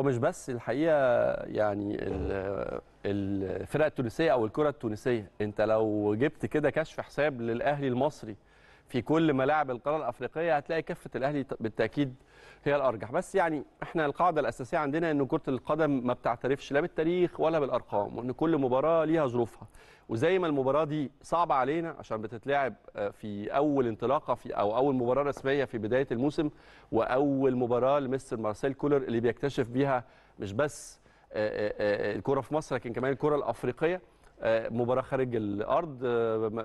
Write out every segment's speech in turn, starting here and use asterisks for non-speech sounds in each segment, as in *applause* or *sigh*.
هو مش بس الحقيقه يعني الفرق التونسيه او الكره التونسيه انت لو جبت كده كشف حساب للاهلي المصري في كل ملاعب القاره الافريقيه هتلاقي كفه الاهلي بالتاكيد هي الارجح بس يعني احنا القاعده الاساسيه عندنا ان كره القدم ما بتعترفش لا بالتاريخ ولا بالارقام وان كل مباراه ليها ظروفها وزي ما المباراه دي صعبه علينا عشان بتتلعب آه، في اول انطلاقه في او اول مباراه رسميه في بدايه الموسم واول مباراه لمستر مارسيل كولر اللي بيكتشف بيها مش بس آه، آه، الكره في مصر لكن كمان الكره الافريقيه مباراه خارج الارض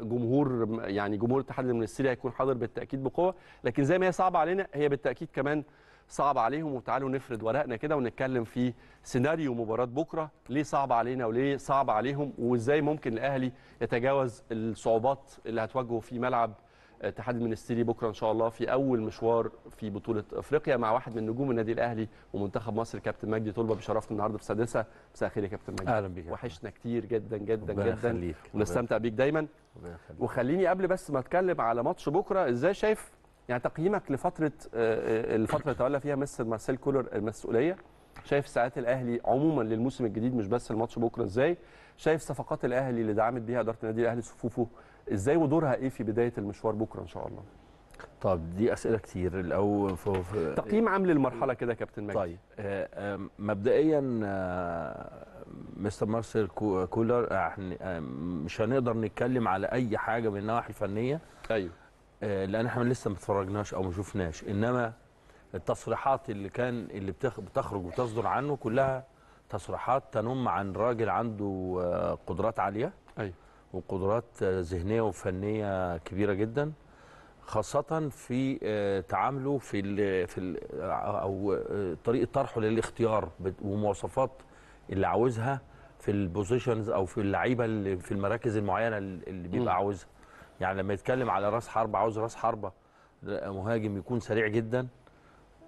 جمهور يعني جمهور الاتحاد المنستيري هيكون حاضر بالتاكيد بقوه لكن زي ما هي صعبه علينا هي بالتاكيد كمان صعب عليهم وتعالوا نفرد ورقنا كده ونتكلم في سيناريو مباراه بكره ليه صعب علينا وليه صعب عليهم وازاي ممكن الاهلي يتجاوز الصعوبات اللي هتواجهه في ملعب اتحاد المنستيري بكره ان شاء الله في اول مشوار في بطوله افريقيا مع واحد من نجوم النادي الاهلي ومنتخب مصر كابتن مجدي طلبه بشرفنا النهارده في السادسه مساء الخير يا كابتن مجدي اهلا بيك وحشنا كتير جدا جدا جدا ونستمتع بيك دايما وخليني قبل بس ما اتكلم على ماتش بكره ازاي شايف يعني تقييمك لفتره آه، آه، الفتره اللي تولى فيها مستر مارسيل كولر المسؤوليه شايف ساعات الاهلي عموما للموسم الجديد مش بس الماتش بكره ازاي شايف صفقات الاهلي اللي دعمت بيها اداره النادي الاهلي صفوفه ازاي ودورها ايه في بدايه المشوار بكره ان شاء الله طب دي اسئله كتير الاول تقييم عام للمرحله كده يا كابتن مجدي طيب آه، مبدئيا مستر مارسيل كولر مش هنقدر نتكلم على اي حاجه من النواحي الفنيه ايوه آه، لان احنا لسه ما اتفرجناش او ما شفناش انما التصريحات اللي كان اللي بتخرج وتصدر عنه كلها تصريحات تنم عن راجل عنده آه، قدرات عاليه ايوه وقدرات آه، ذهنيه وفنيه كبيره جدا خاصة في تعامله في ال في ال او طريقة طرحه للاختيار ومواصفات اللي عاوزها في البوزيشنز او في اللعيبه اللي في المراكز المعينه اللي بيبقى عاوزها يعني لما يتكلم على راس حربه عاوز راس حربه مهاجم يكون سريع جدا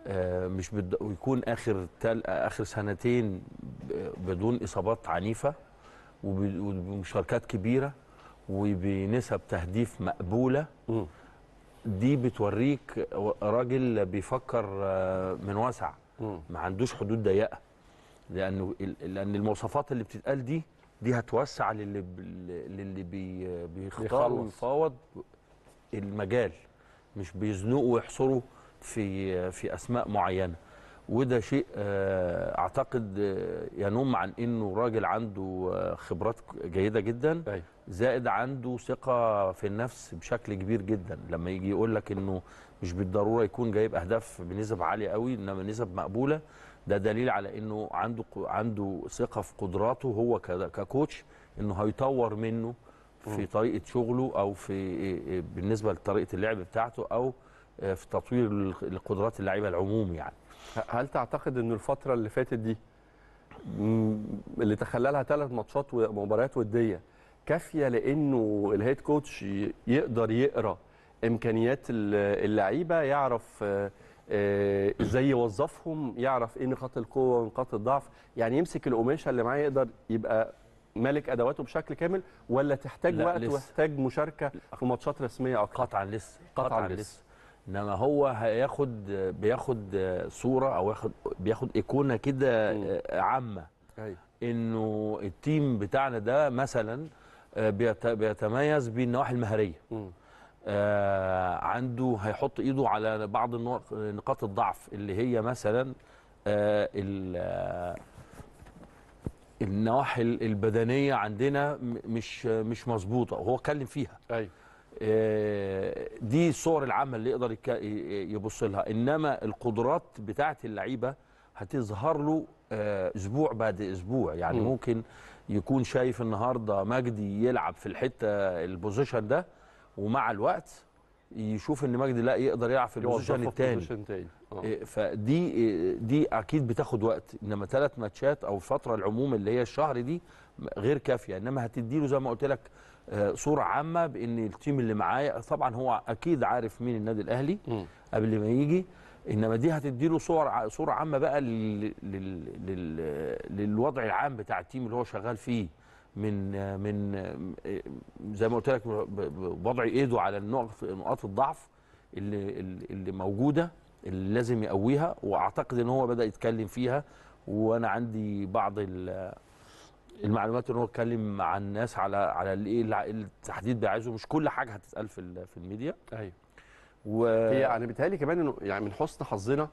آه، مش بد... ويكون اخر تل... اخر سنتين بدون اصابات عنيفه ومشاركات كبيره وبنسب تهديف مقبوله دي بتوريك راجل بيفكر آه، من واسع ما عندوش حدود ضيقه لانه لان المواصفات اللي بتتقال دي دي هتوسع للي للي بي بيختار ويفاوض المجال مش بيزنقوا ويحصروا في في اسماء معينه وده شيء آه، اعتقد آه، ينم عن انه راجل عنده آه، خبرات جيده جدا أيوة. زائد عنده ثقه في النفس بشكل كبير جدا لما يجي يقول لك انه مش بالضروره يكون جايب اهداف بنسب عاليه قوي انما نسب مقبوله ده دليل على انه عنده عنده ثقه في قدراته هو ككوتش انه هيطور منه في طريقه شغله او في إيه، إيه، بالنسبه لطريقه اللعب بتاعته او آه، في تطوير القدرات اللعيبه العموم يعني هل تعتقد ان الفتره اللي فاتت دي اللي تخللها ثلاث ماتشات ومباريات وديه كافيه لانه الهيد كوتش يقدر يقرا امكانيات اللعيبه يعرف آه، آه، ازاي يوظفهم يعرف ايه نقاط القوه ونقاط الضعف يعني يمسك القماشه اللي معاه يقدر يبقى مالك ادواته بشكل كامل ولا تحتاج وقت لسه. ويحتاج مشاركه في ماتشات رسميه اكتر قطعا لسه قطعا, لسه. لسه انما هو هياخد بياخد صوره او ياخد بياخد ايقونه كده آه، عامه أيوة. انه التيم بتاعنا ده مثلا آه، بيتميز بالنواحي المهريه م. آه، عنده هيحط ايده على بعض نقاط الضعف اللي هي مثلا آه، آه، النواحي البدنيه عندنا مش مش مظبوطه وهو اتكلم فيها ايوه دي صور العامه اللي يقدر يبص لها انما القدرات بتاعه اللعيبه هتظهر له اسبوع بعد اسبوع يعني م. ممكن يكون شايف النهارده مجدي يلعب في الحته البوزيشن ده ومع الوقت يشوف ان مجدي لا يقدر يلعب في البوزيشن الثاني آه. إيه، فدي دي اكيد بتاخد وقت انما ثلاث ماتشات او الفتره العموم اللي هي الشهر دي غير كافيه انما هتدي له زي ما قلت لك آه، صوره عامه بان التيم اللي معايا طبعا هو اكيد عارف مين النادي الاهلي قبل ما يجي انما دي هتدي له صور صوره عامه بقى للوضع العام بتاع التيم اللي هو شغال فيه من من زي ما قلت لك بوضع ايده على نقاط الضعف اللي اللي موجوده اللي لازم يقويها واعتقد ان هو بدا يتكلم فيها وانا عندي بعض المعلومات ان هو اتكلم مع الناس على على ايه التحديد بيعايزه مش كل حاجه هتتقال في في الميديا ايوه و... هي انا يعني بيتهيألي كمان انه يعني من حسن حظنا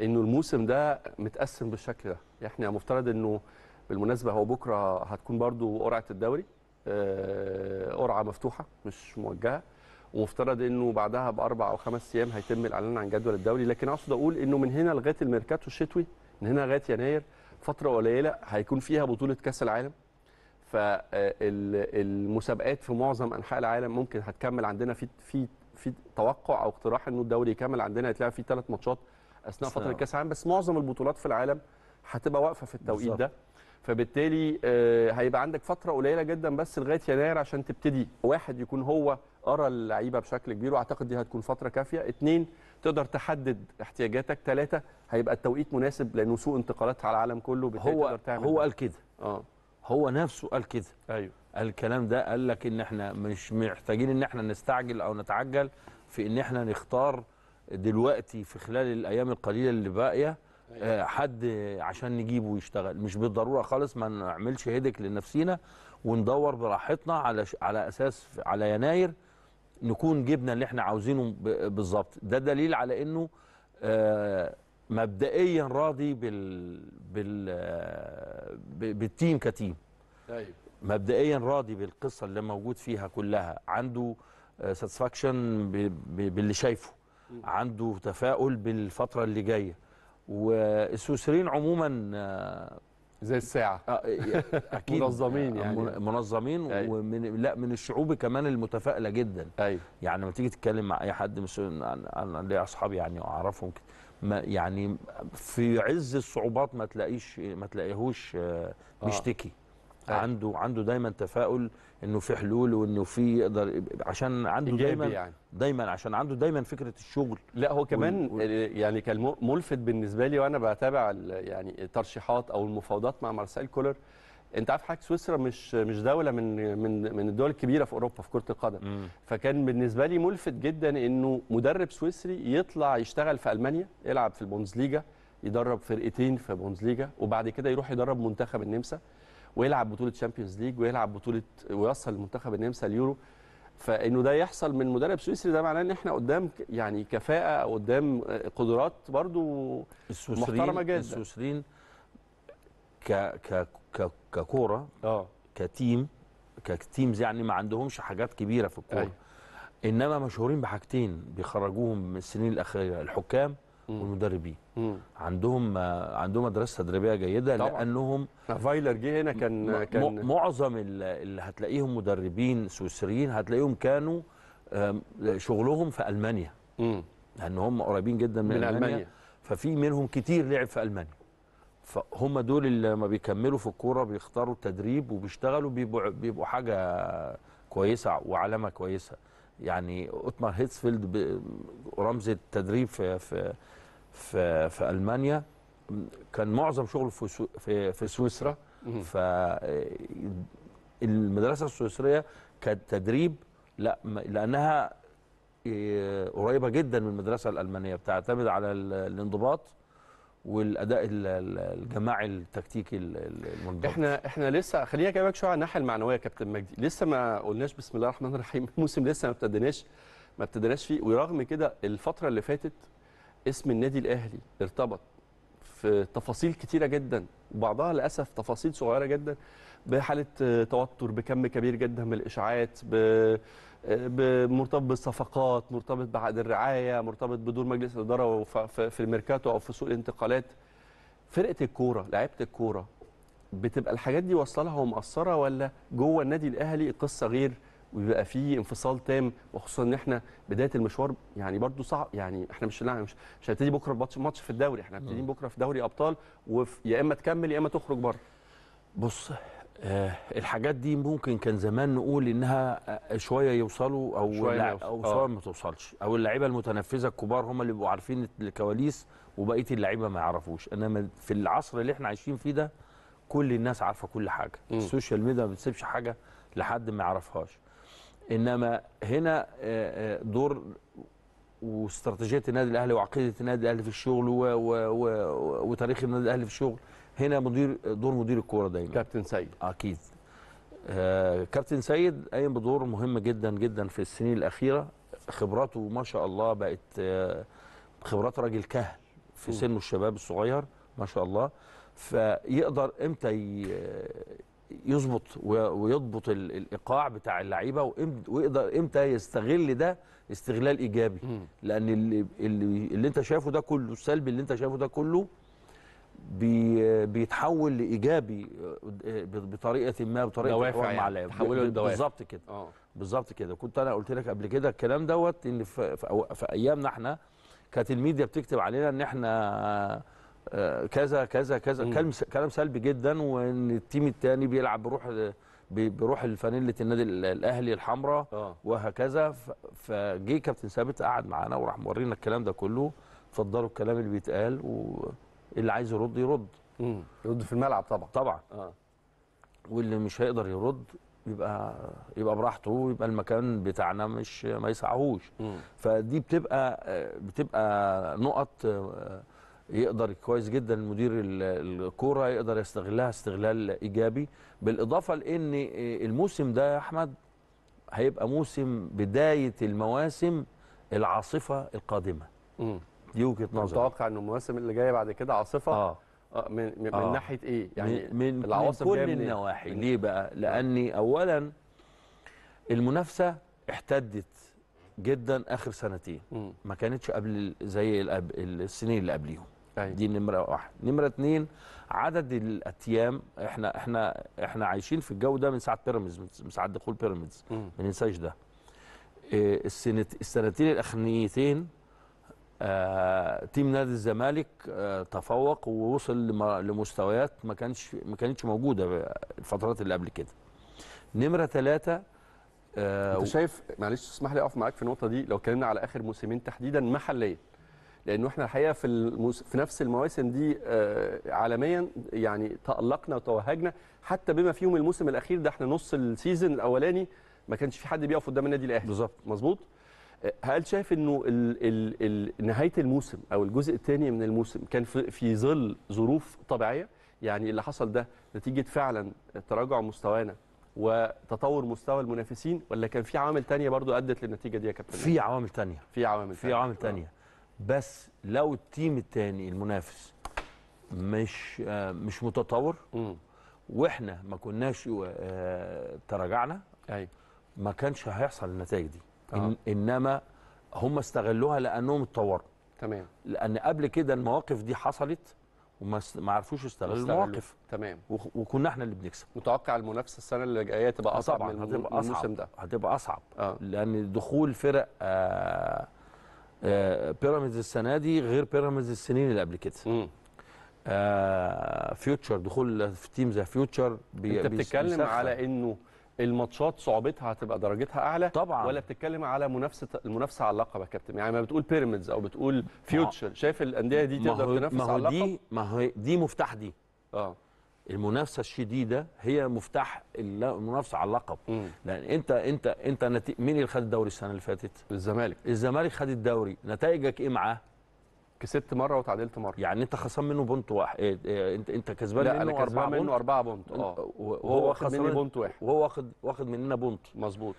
انه الموسم ده متقسم بالشكل ده احنا مفترض انه بالمناسبه هو بكره هتكون برضو قرعه الدوري آه، قرعه مفتوحه مش موجهه ومفترض انه بعدها باربع او خمس ايام هيتم الاعلان عن جدول الدوري لكن اقصد اقول انه من هنا لغايه الميركاتو الشتوي من هنا لغايه يناير فتره قليله هيكون فيها بطوله كاس العالم فالمسابقات آه، في معظم انحاء العالم ممكن هتكمل عندنا في في في توقع او اقتراح انه الدوري يكمل عندنا هيتلعب فيه ثلاث ماتشات اثناء فتره كاس العالم بس معظم البطولات في العالم هتبقى واقفه في التوقيت بالزبط. ده فبالتالي آه، هيبقى عندك فتره قليله جدا بس لغايه يناير عشان تبتدي واحد يكون هو قرا اللعيبه بشكل كبير واعتقد دي هتكون فتره كافيه اثنين تقدر تحدد احتياجاتك ثلاثه هيبقى التوقيت مناسب لانه سوق انتقالات على العالم كله هو تعمل هو قال كده اه هو نفسه قال كده ايوه الكلام ده قال لك ان احنا مش محتاجين ان احنا نستعجل او نتعجل في ان احنا نختار دلوقتي في خلال الايام القليله اللي باقيه أيوة. آه، حد عشان نجيبه ويشتغل مش بالضروره خالص ما نعملش هيدك لنفسينا وندور براحتنا على على اساس على يناير نكون جبنا اللي احنا عاوزينه بالظبط ده دليل على انه آه، مبدئيا راضي بال بال آه، بالتيم كتيم طيب مبدئيا راضي بالقصه اللي موجود فيها كلها عنده ساتسفاكشن باللي شايفه عنده تفاؤل بالفتره اللي جايه والسويسريين عموما آه، زي الساعه آه، *laughs* اكيد منظمين يعني آه، منظمين ومن لا من الشعوب كمان المتفائله جدا أيوة. يعني لما تيجي تتكلم مع اي حد انا ليا اصحابي يعني اعرفهم ما يعني في عز الصعوبات ما تلاقيش ما تلاقيهوش بيشتكي عنده عنده دايما تفاؤل انه في حلول وانه في يقدر عشان عنده دايما يعني. دايما عشان عنده دايما فكره الشغل لا هو كمان و... يعني كان ملفت بالنسبه لي وانا بتابع يعني الترشيحات او المفاوضات مع مارسيل كولر انت عارف حضرتك سويسرا مش مش دوله من من من الدول الكبيره في اوروبا في كره القدم مم. فكان بالنسبه لي ملفت جدا انه مدرب سويسري يطلع يشتغل في المانيا يلعب في البوندسليجا يدرب فرقتين في بوندسليجا وبعد كده يروح يدرب منتخب النمسا ويلعب بطوله شامبيونز ليج ويلعب بطوله ويوصل المنتخب النمسا اليورو فانه ده يحصل من مدرب سويسري ده معناه ان احنا قدام يعني كفاءه قدام قدرات برضو محترمه جدا السويسريين ك ك ك ككوره اه كتيم كتيمز يعني ما عندهمش حاجات كبيره في الكوره أيوه. انما مشهورين بحاجتين بيخرجوهم من السنين الاخيره الحكام والمدربين عندهم عندهم مدرسه تدريبيه جيده طبعا. لانهم فايلر جه هنا كان كان معظم اللي هتلاقيهم مدربين سويسريين هتلاقيهم كانوا شغلهم في المانيا لان هم قريبين جدا من, من ألمانيا. المانيا ففي منهم كتير لعب في المانيا فهم دول اللي لما بيكملوا في الكوره بيختاروا التدريب وبيشتغلوا بيبقوا, بيبقوا حاجه كويسه وعلامه كويسه يعني اوتمار هيتسفيلد رمز التدريب في في في في المانيا كان معظم شغله في سو في, في سويسرا ف المدرسه السويسريه كتدريب لا لانها آه، قريبه جدا من المدرسه الالمانيه بتعتمد على الانضباط والاداء الجماعي التكتيكي المنضبط احنا احنا لسه خلينا اجاوبك شويه على الناحيه المعنويه يا كابتن مجدي لسه ما قلناش بسم الله الرحمن الرحيم *laughs* الموسم لسه ما ابتديناش ما ابتديناش فيه ورغم كده الفتره اللي فاتت اسم النادي الاهلي ارتبط في تفاصيل كتيره جدا وبعضها للاسف تفاصيل صغيره جدا بحاله توتر بكم كبير جدا من الاشاعات مرتبط بالصفقات مرتبط بعقد الرعايه مرتبط بدور مجلس الاداره في الميركاتو او في سوق الانتقالات فرقه الكوره لعيبه الكوره بتبقى الحاجات دي لها ومقصره ولا جوه النادي الاهلي قصه غير وبيبقى فيه انفصال تام وخصوصا ان احنا بدايه المشوار يعني برده صعب يعني احنا مش مش, مش هنبتدي بكره ماتش ماتش في الدوري احنا هنبتدي بكره في دوري ابطال ويا اما تكمل يا اما تخرج بره بص آه الحاجات دي ممكن كان زمان نقول انها آه، شويه يوصلوا او شويه يوصل. او آه. شويه ما توصلش او اللعيبه المتنفذه الكبار هم اللي بيبقوا عارفين الكواليس وبقيه اللعيبه ما يعرفوش انما في العصر اللي احنا عايشين فيه ده كل الناس عارفه كل حاجه م. السوشيال ميديا ما بتسيبش حاجه لحد ما يعرفهاش انما هنا آه، آه، دور واستراتيجيه النادي الاهلي وعقيده النادي الاهلي في الشغل و و و وتاريخ النادي الاهلي في الشغل هنا مدير دور مدير الكوره دايما كابتن سيد اكيد آه كابتن سيد قايم بدور مهم جدا جدا في السنين الاخيره خبراته ما شاء الله بقت آه خبرات راجل كهل في سنه الشباب الصغير ما شاء الله فيقدر امتى آه، يظبط ويضبط الايقاع بتاع اللعيبه ويقدر امتى يستغل ده استغلال ايجابي لان اللي, اللي انت شايفه ده كله السلبي اللي انت شايفه ده كله بي بيتحول لايجابي آه، آه، بطريقه ما بطريقه دوافع يعني لدوافع بالظبط كده آه. بالظبط كده كنت انا قلت لك قبل كده الكلام دوت ان في, في, في ايامنا احنا كانت الميديا بتكتب علينا ان احنا كذا كذا كذا كلام كلام سلبي جدا وان التيم الثاني بيلعب بروح بروح الفانيله النادي الاهلي الحمراء آه. وهكذا فجه كابتن ثابت قعد معانا وراح مورينا الكلام ده كله اتفضلوا الكلام اللي بيتقال واللي عايز يرد يرد مم. يرد في الملعب طبعا طبعا آه. واللي مش هيقدر يرد يبقى يبقى براحته يبقى المكان بتاعنا مش ما يسعهوش فدي بتبقى بتبقى نقط آه، يقدر كويس جدا المدير الكوره يقدر يستغلها استغلال ايجابي بالاضافه لان الموسم ده يا احمد هيبقى موسم بدايه المواسم العاصفه القادمه امم دي وجهه نظري متوقع ان المواسم اللي جايه بعد كده عاصفه آه. آه، من من آه. ناحيه ايه يعني من من كل النواحي من... ليه بقى لاني اولا المنافسه احتدت جدا اخر سنتين ما كانتش قبل زي السنين اللي قبليهم أيوة. دي نمره واحد نمره اثنين عدد الاتيام احنا احنا احنا عايشين في الجو ده من ساعه بيراميدز من ساعه دخول بيراميدز ما ننساش ده آه، السنتين الاخرانيتين آه، تيم نادي الزمالك آه، تفوق ووصل لمستويات ما كانش ما كانتش موجوده الفترات اللي قبل كده. نمره ثلاثه آه انت شايف معلش تسمح لي اقف معاك في النقطه دي لو اتكلمنا على اخر موسمين تحديدا محليا لانه احنا الحقيقه في الموس... في نفس المواسم دي آه، عالميا يعني تالقنا وتوهجنا حتى بما فيهم الموسم الاخير ده احنا نص السيزون الاولاني ما كانش في حد بيقف قدام النادي الاهلي بالظبط مظبوط آه، هل شايف انه ال ال ال نهايه الموسم او الجزء الثاني من الموسم كان في, في ظل ظروف طبيعيه يعني اللي حصل ده نتيجه فعلا تراجع مستوانا وتطور مستوى المنافسين ولا كان في عوامل تانية برضو ادت للنتيجه دي يا كابتن في عوامل تانية في عوامل في عوامل تانية, آه. بس لو التيم الثاني المنافس مش آه، مش متطور م. واحنا ما كناش آه، تراجعنا ايوه ما كانش هيحصل النتائج دي آه. إن انما هم استغلوها لانهم اتطوروا تمام لان قبل كده المواقف دي حصلت وما ما عرفوش يستغلوا المواقف تمام وكنا احنا اللي بنكسب متوقع المنافسه السنه اللي جايه تبقى اصعب طبعا من هتبقى اصعب الموسم ده هتبقى اصعب آه. لان دخول فرق آه آه، بيراميدز السنه دي غير بيراميدز السنين اللي قبل كده آه فيوتشر دخول في تيم زي فيوتشر بي انت بتتكلم على انه الماتشات صعوبتها هتبقى درجتها اعلى طبعا ولا بتتكلم على منافسه المنافسه على اللقب يا كابتن يعني ما بتقول بيراميدز او بتقول فيوتشر شايف الانديه دي تقدر تنافس على اللقب ما هو دي ما هو دي مفتاح دي اه المنافسه الشديده هي مفتاح المنافسه على اللقب لان انت انت انت نتي... مين اللي خد الدوري السنه اللي فاتت الزمالك الزمالك خد الدوري نتائجك ايه معاه كسبت مره وتعادلت مره يعني انت خسران منه بونت واحد إيه، إيه، انت انت كسبان منه, منه اربعه بونت منه اربعه بونت اه وهو واخد مني بونت واحد وهو واخد واخد مننا بونت مظبوط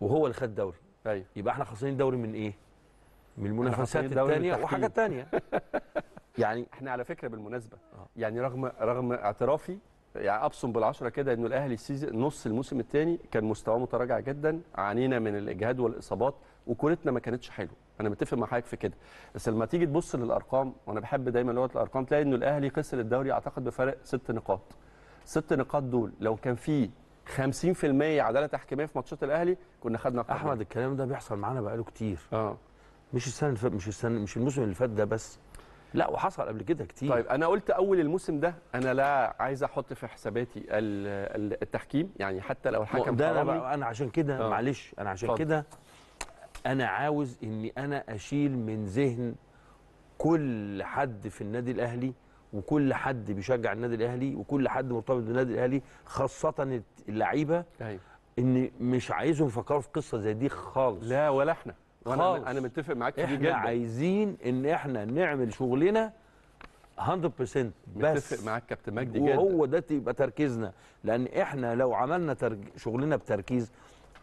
وهو اللي خد الدوري ايوه يبقى احنا خسرانين الدوري من ايه من المنافسات الثانيه وحاجه ثانيه يعني احنا على فكره بالمناسبه آه. يعني رغم رغم اعترافي يعني ابصم بالعشره كده انه الاهلي السيزون نص الموسم الثاني كان مستواه متراجع جدا عانينا من الاجهاد والاصابات وكورتنا ما كانتش حلوه انا متفق مع حضرتك في كده بس لما تيجي تبص للارقام وانا بحب دايما لغه الارقام تلاقي انه الاهلي خسر الدوري اعتقد بفارق ست نقاط ست نقاط دول لو كان في 50% عداله تحكيميه في ماتشات الاهلي كنا خدنا احمد الكلام ده بيحصل معانا بقاله كتير اه مش السنه اللي مش السنه مش الموسم اللي فات ده بس لا وحصل قبل كده كتير طيب انا قلت اول الموسم ده انا لا عايز احط في حساباتي التحكيم يعني حتى لو الحكم ده انا انا عشان كده آه. معلش انا عشان كده انا عاوز اني انا اشيل من ذهن كل حد في النادي الاهلي وكل حد بيشجع النادي الاهلي وكل حد مرتبط بالنادي الاهلي خاصه اللعيبه أيوه. ان مش عايزهم يفكروا في قصه زي دي خالص لا ولا احنا وانا خالص. انا متفق معاك كتير احنا جدا عايزين ان احنا نعمل شغلنا 100% بس متفق معاك كابتن مجدي جدا وهو ده تبقى تركيزنا لان احنا لو عملنا ترج... شغلنا بتركيز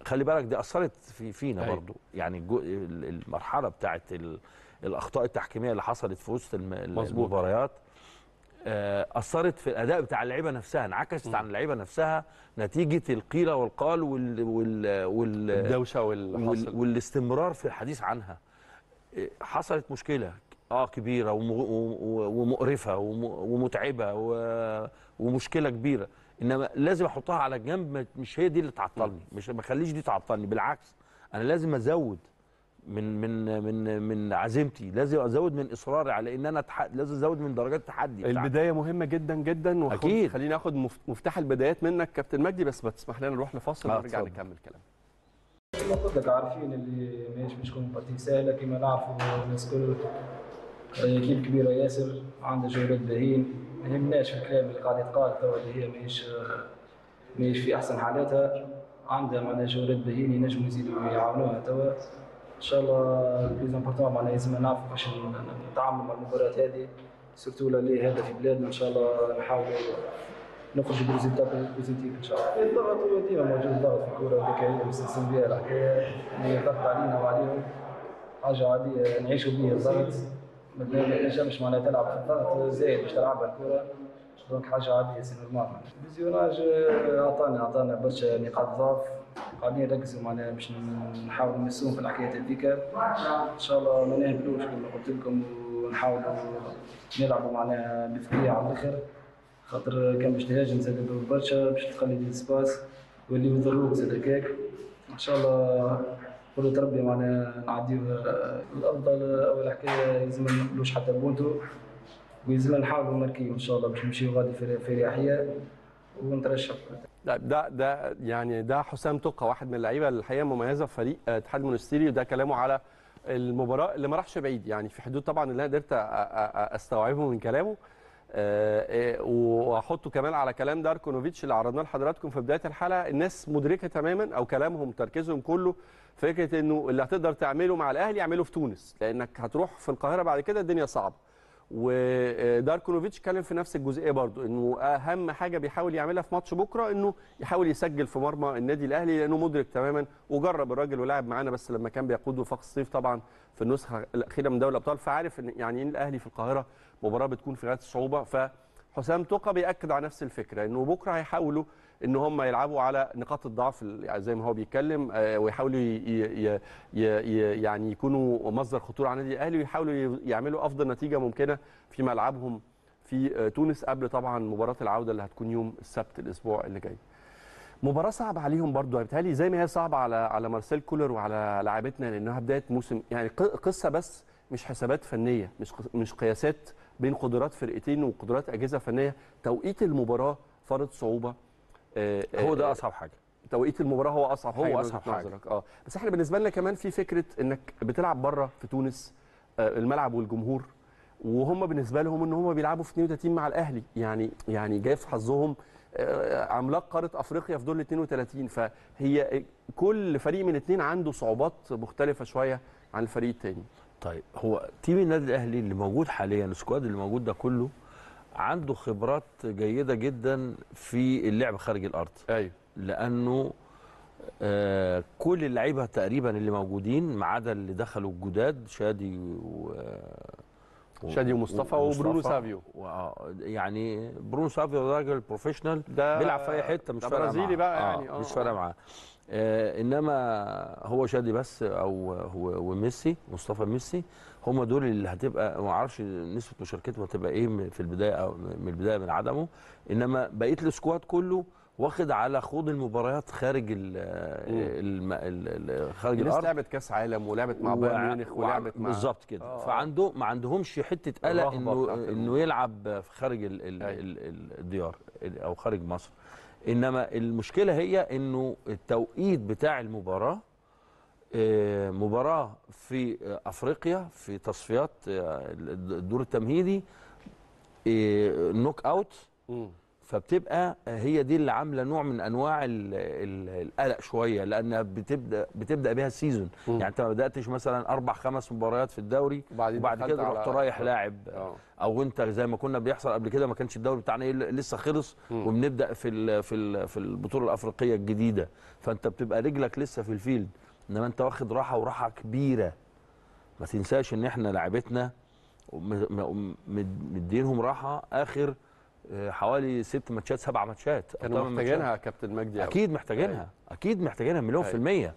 خلي بالك دي اثرت في فينا أيوة. برضو يعني الجو... المرحله بتاعت ال... الاخطاء التحكيميه اللي حصلت في وسط الم... المباريات آه، اثرت في الاداء بتاع اللعيبه نفسها انعكست عن اللعيبه نفسها نتيجه القيل والقال وال وال وال الدوشه وال والاستمرار في الحديث عنها آه، حصلت مشكله اه كبيره ومقرفه ومتعبه ومشكله كبيره انما لازم احطها على جنب مش هي دي اللي تعطلني مش ما اخليش دي تعطلني بالعكس انا لازم ازود من من من من عزيمتي لازم ازود من اصراري على ان انا تح... لازم ازود من درجات التحدي البدايه مهمه جدا جدا اكيد خليني اخد مفتاح البدايات منك كابتن مجدي بس بتسمح لنا نروح لفاصل آه، ونرجع نكمل كلام المفروض عارفين اللي مش مش تكون بارتي سهله كما نعرفوا الناس كل كيب كبيره ياسر عندها جولات باهين ما يهمناش في الكلام اللي قاعد يتقال توا اللي هي ماهيش ماهيش في احسن حالاتها عندها معناها جولات باهين ينجموا يزيدوا يعاونوها توا شاء الله البليز امبورتون معناها لازم نعرفوا باش نتعاملوا مع المباريات هذه سورتو لي هذا في بلادنا ان شاء الله نحاولوا نخرج بريزيتا بوزيتيف ان شاء الله إيه، الضغط هو ديما موجود الضغط في الكوره هذيك وذيك مستسلم بها الحكايه اللي ضغط علينا وعليهم حاجه عاديه نعيشوا بها الضغط ما تنجمش معناها تلعب في الضغط زايد باش تلعب الكوره دونك حاجه عاديه سي نورمال الفيزيوناج آه، عطانا عطانا برشا نقاط ضعف قاعدين نركزوا معناها باش نحاولوا نمسوهم في الحكايه هذيك ان شاء الله ما نهبلوش كما قلت لكم ونحاولوا نلعبوا معناها بذكية على الاخر خاطر كان باش تهاجم زاد برشا باش تخلي لي سباس واللي يضروك زاد هكاك ان شاء الله قولوا ربي معناها نعديو الافضل اول حكايه لازم ما حتى بونتو ويلزمنا نحاولوا نركيو ان شاء الله باش نمشيو غادي في رياحيه ونترشح ده ده يعني ده حسام توقة واحد من اللعيبه الحقيقه مميزه في فريق اتحاد المونستيري وده كلامه على المباراه اللي ما راحش بعيد يعني في حدود طبعا اللي انا قدرت استوعبه من كلامه آه، آه، واحطه كمان على كلام داركونوفيتش اللي عرضناه لحضراتكم في بدايه الحلقه الناس مدركه تماما او كلامهم تركيزهم كله فكره انه اللي هتقدر تعمله مع الاهلي اعمله في تونس لانك هتروح في القاهره بعد كده الدنيا صعبه وداركونوفيتش اتكلم في نفس الجزئيه برضو انه اهم حاجه بيحاول يعملها في ماتش بكره انه يحاول يسجل في مرمى النادي الاهلي لانه مدرك تماما وجرب الراجل ولعب معانا بس لما كان بيقود وفاق الصيف طبعا في النسخه الاخيره من دوري الابطال فعارف ان يعني ايه الاهلي في القاهره مباراه بتكون في غايه الصعوبه فحسام توقة بياكد على نفس الفكره انه بكره هيحاولوا ان هم يلعبوا على نقاط الضعف يعني زي ما هو بيتكلم آه، ويحاولوا يعني يكونوا مصدر خطوره على النادي الاهلي ويحاولوا يعملوا افضل نتيجه ممكنه في ملعبهم في آه، تونس قبل طبعا مباراه العوده اللي هتكون يوم السبت الاسبوع اللي جاي. مباراه صعبه عليهم برضو يعني بيتهيألي زي ما هي صعبه على على مارسيل كولر وعلى لاعبتنا لانها بدايه موسم يعني قصه بس مش حسابات فنيه مش مش قياسات بين قدرات فرقتين وقدرات اجهزه فنيه توقيت المباراه فرض صعوبه آه، هو آه، ده آه، اصعب حاجه توقيت المباراه هو اصعب هو حاجه هو اصعب حاجه اه بس احنا بالنسبه لنا كمان في فكره انك بتلعب بره في تونس الملعب والجمهور وهم بالنسبه لهم ان هم بيلعبوا في 32 مع الاهلي يعني يعني جاي في حظهم عملاق قاره افريقيا في دول 32 فهي كل فريق من الاثنين عنده صعوبات مختلفه شويه عن الفريق الثاني طيب هو تيم النادي الاهلي اللي موجود حاليا السكواد اللي موجود ده كله عنده خبرات جيده جدا في اللعب خارج الارض ايوه لانه آه كل اللعيبه تقريبا اللي موجودين ما عدا اللي دخلوا الجداد شادي و شادي ومصطفى وبرونو سافيو آه، يعني برونو سافيو ده راجل بروفيشنال بيلعب في اي حته مش فارقه معاه بقى آه يعني آه مش فارقه آه. معاه آه انما هو شادي بس او هو وميسي مصطفى ميسي هم دول اللي هتبقى ما اعرفش نسبه مشاركته هتبقى ايه في البدايه او من البدايه من عدمه انما بقيت السكواد كله واخد على خوض المباريات خارج الـ الـ الـ خارج الارض لعبت كاس عالم ولعبت مع بايرن ميونخ ولعبت مع بالظبط كده آه. فعنده ما عندهمش حته قلق انه انه يلعب في خارج الـ الـ أيوة. الـ الديار او خارج مصر انما المشكله هي انه التوقيت بتاع المباراه آه، مباراة في آه، أفريقيا في تصفيات آه، الدور التمهيدي نوك أوت فبتبقى هي دي اللي عامله نوع من انواع القلق شويه لانها بتبدا بتبدا بيها السيزون يعني انت ما بداتش مثلا اربع خمس مباريات في الدوري وبعد كده رحت رايح لاعب او انت زي ما كنا بيحصل قبل كده ما كانش الدوري بتاعنا لسه خلص وبنبدا في في في البطوله الافريقيه الجديده فانت بتبقى رجلك لسه في الفيلد انما انت واخد راحه وراحه كبيره ما تنساش ان احنا لعبتنا مدينهم راحه اخر آه، حوالي ست ماتشات سبع ماتشات كانوا محتاجينها يا كابتن مجدي اكيد محتاجينها أيوة. اكيد محتاجينها مليون في أيوة. الميه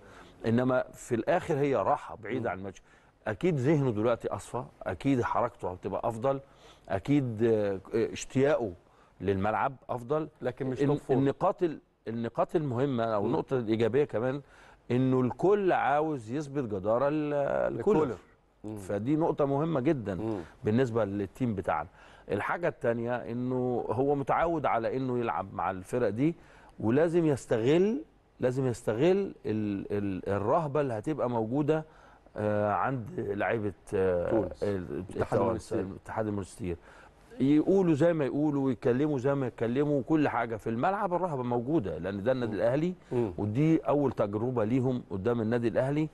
انما في الاخر هي راحه بعيده عن الماتش اكيد ذهنه دلوقتي اصفى اكيد حركته هتبقى افضل اكيد آه، آه، اشتياقه للملعب افضل لكن مش النقاط النقاط المهمه او النقطه الايجابيه كمان انه الكل عاوز يثبت جداره الكولر فدي نقطه مهمه جدا مم. بالنسبه للتيم بتاعنا الحاجه الثانيه انه هو متعود على انه يلعب مع الفرق دي ولازم يستغل لازم يستغل ال ال الرهبه اللي هتبقى موجوده آه، عند لعيبه آه، الاتحاد المونستير يقولوا زي ما يقولوا ويتكلموا زي ما يتكلموا وكل حاجه في الملعب الرهبه موجوده لان ده النادي الاهلي ودي اول تجربه ليهم قدام النادي الاهلي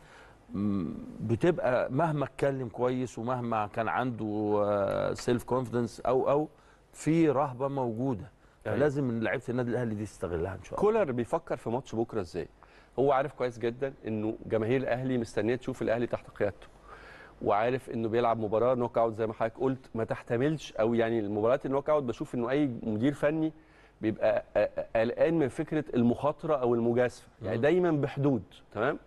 بتبقى مهما اتكلم كويس ومهما كان عنده سيلف آه، كونفدنس او او في رهبه موجوده يعني أيوة. لازم لعيبه النادي الاهلي دي تستغلها ان شاء الله كولر بيفكر في ماتش بكره ازاي هو عارف كويس جدا انه جماهير الاهلي مستنيه تشوف الاهلي تحت قيادته وعارف انه بيلعب مباراه نوك اوت زي ما حضرتك قلت ما تحتملش او يعني المباريات النوك اوت بشوف انه اي مدير فني بيبقى قلقان من فكره المخاطره او المجازفه يعني دايما بحدود تمام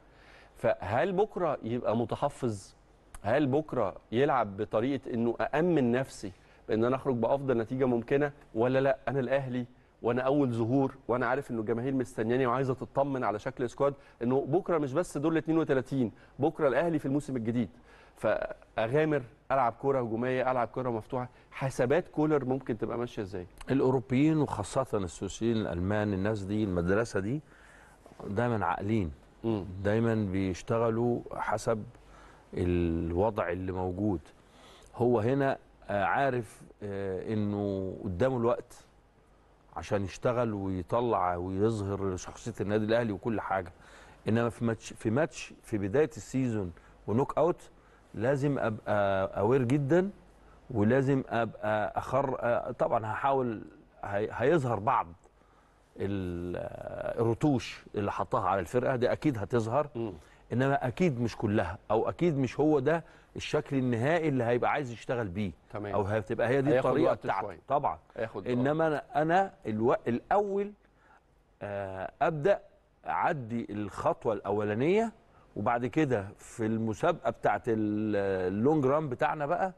فهل بكره يبقى متحفظ هل بكره يلعب بطريقه انه اامن نفسي بان انا اخرج بافضل نتيجه ممكنه ولا لا انا الاهلي وانا اول ظهور وانا عارف انه الجماهير مستنياني وعايزه تطمن على شكل سكواد انه بكره مش بس دول 32 بكره الاهلي في الموسم الجديد فاغامر العب كوره هجوميه العب كوره مفتوحه حسابات كولر ممكن تبقى ماشيه ازاي الاوروبيين وخاصه السوسيين الالمان الناس دي المدرسه دي دايما عاقلين دايما بيشتغلوا حسب الوضع اللي موجود هو هنا آه، عارف آه، انه قدامه الوقت عشان يشتغل ويطلع ويظهر شخصيه النادي الاهلي وكل حاجه انما في ماتش في ماتش في بدايه السيزون ونوك اوت لازم ابقى اوير جدا ولازم ابقى اخر طبعا هحاول هيظهر بعض الرتوش اللي حطها على الفرقه دي اكيد هتظهر م. انما اكيد مش كلها او اكيد مش هو ده الشكل النهائي اللي هيبقى عايز يشتغل بيه تمام. او هتبقى هي دي الطريقه بتاعته طبعا انما انا الو... الاول آه ابدا اعدي الخطوه الاولانيه وبعد كده في المسابقه بتاعه اللونج ران بتاعنا بقى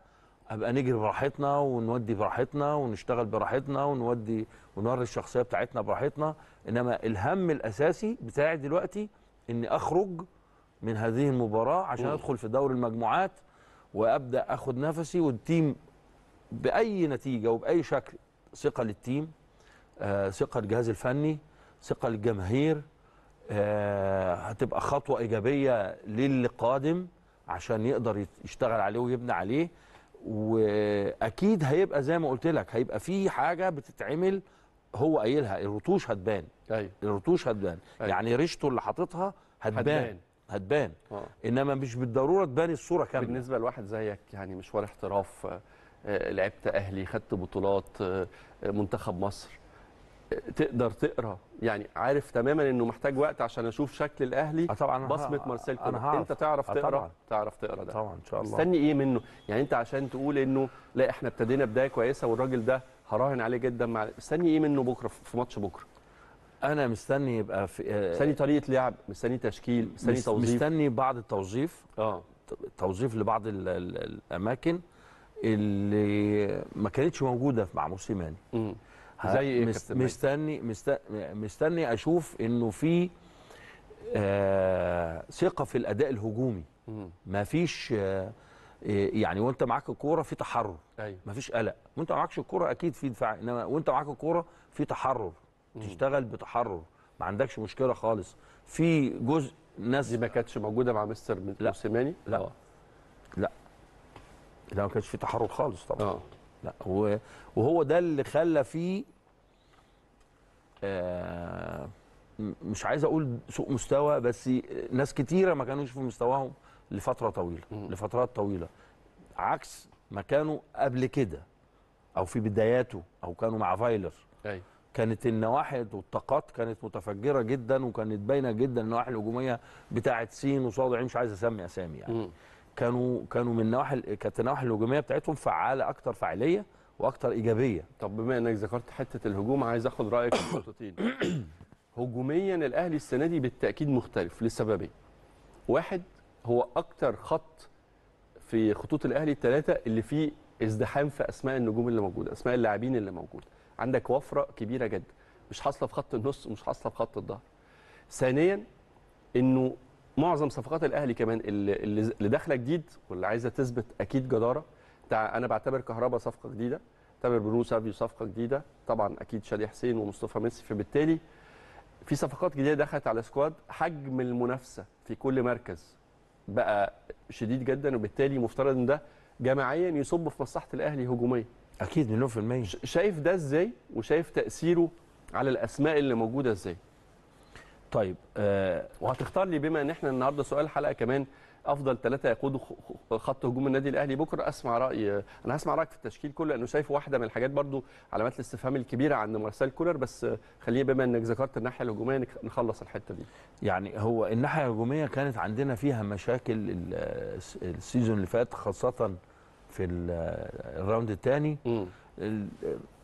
ابقى نجري براحتنا ونودي براحتنا ونشتغل براحتنا ونودي ونوري الشخصيه بتاعتنا براحتنا انما الهم الاساسي بتاعي دلوقتي اني اخرج من هذه المباراه عشان ادخل في دور المجموعات وابدا اخد نفسي والتيم باي نتيجه وباي شكل ثقه للتيم آه، ثقه الجهاز للجهاز الفني ثقه للجماهير آه، هتبقى خطوه ايجابيه للي قادم عشان يقدر يشتغل عليه ويبني عليه واكيد هيبقى زي ما قلت لك هيبقى في حاجه بتتعمل هو قايلها الرتوش هتبان أيوه. الرتوش هتبان أيوه. يعني ريشته اللي حاططها هتبان هتبان, هتبان. أوه. انما مش بالضروره تبان الصوره كامله بالنسبه لواحد زيك يعني مشوار احتراف آه، آه، لعبت اهلي خدت بطولات منتخب مصر تقدر تقرا يعني عارف تماما انه محتاج وقت عشان اشوف شكل الاهلي آه، طبعا بصمه مارسيل كولر انت تعرف آه، تقرا طبعا. تعرف تقرا ده طبعا ان شاء الله مستني ايه منه يعني انت عشان تقول انه لا احنا ابتدينا بدايه كويسه والراجل ده هراهن عليه جدا مع مستني ايه منه بكره في ماتش بكره انا مستني يبقى في آه، مستني طريقه لعب مستني تشكيل مستني توظيف مستني بعض التوظيف اه توظيف لبعض الـ الـ الاماكن اللي ما كانتش موجوده مع موسيماني زي ايه مستني مستني اشوف انه في آه ثقه في الاداء الهجومي مفيش آه إيه، يعني وانت معاك الكوره في تحرر أيوة. مفيش قلق وانت معاكش الكوره اكيد في دفاع انما وانت معاك الكوره في تحرر مم. تشتغل بتحرر ما عندكش مشكله خالص في جزء ناس دي ما كانتش موجوده مع مستر موسيماني لا لا لا, لا ما كانش في تحرر خالص طبعا أوه. لا هو وهو ده اللي خلى فيه آه مش عايز اقول سوء مستوى بس ناس كتيره ما كانوش في مستواهم لفتره طويله لفترات طويله عكس ما كانوا قبل كده او في بداياته او كانوا مع فايلر أيوة. كانت النواحي والطاقات كانت متفجره جدا وكانت باينه جدا النواحي الهجوميه بتاعه سين وصاد مش عايز اسمي اسامي يعني م. كانوا كانوا من نواحي كانت النواحي الهجوميه بتاعتهم فعاله اكتر فعاليه واكتر ايجابيه طب بما انك ذكرت حته الهجوم عايز اخد رايك في نقطتين *coughs* هجوميا الاهلي السنه دي بالتاكيد مختلف لسببين إيه؟ واحد هو اكتر خط في خطوط الاهلي الثلاثه اللي فيه ازدحام في اسماء النجوم اللي موجوده اسماء اللاعبين اللي موجوده عندك وفره كبيره جدا مش حاصله في خط النص ومش حاصله في خط الظهر ثانيا انه معظم صفقات الاهلي كمان اللي داخله جديد واللي عايزه تثبت اكيد جداره انا بعتبر كهربا صفقه جديده بعتبر برونو سابيو صفقه جديده طبعا اكيد شادي حسين ومصطفى ميسي فبالتالي في صفقات جديده دخلت على سكواد حجم المنافسه في كل مركز بقى شديد جدا وبالتالي مفترض ان ده جماعيا يصب في مصلحه الاهلي هجوميا اكيد مليون في الميه شايف ده ازاي وشايف تاثيره على الاسماء اللي موجوده ازاي طيب آه وهتختار لي بما ان احنا النهارده سؤال الحلقه كمان افضل ثلاثه يقودوا خط هجوم النادي الاهلي بكره اسمع راي انا هسمع رايك في التشكيل كله لانه شايف واحده من الحاجات برضو علامات الاستفهام الكبيره عند مارسيل كولر بس خليه بما انك ذكرت الناحيه الهجوميه نخلص الحته دي يعني هو الناحيه الهجوميه كانت عندنا فيها مشاكل السيزون اللي فات خاصه في الراوند الثاني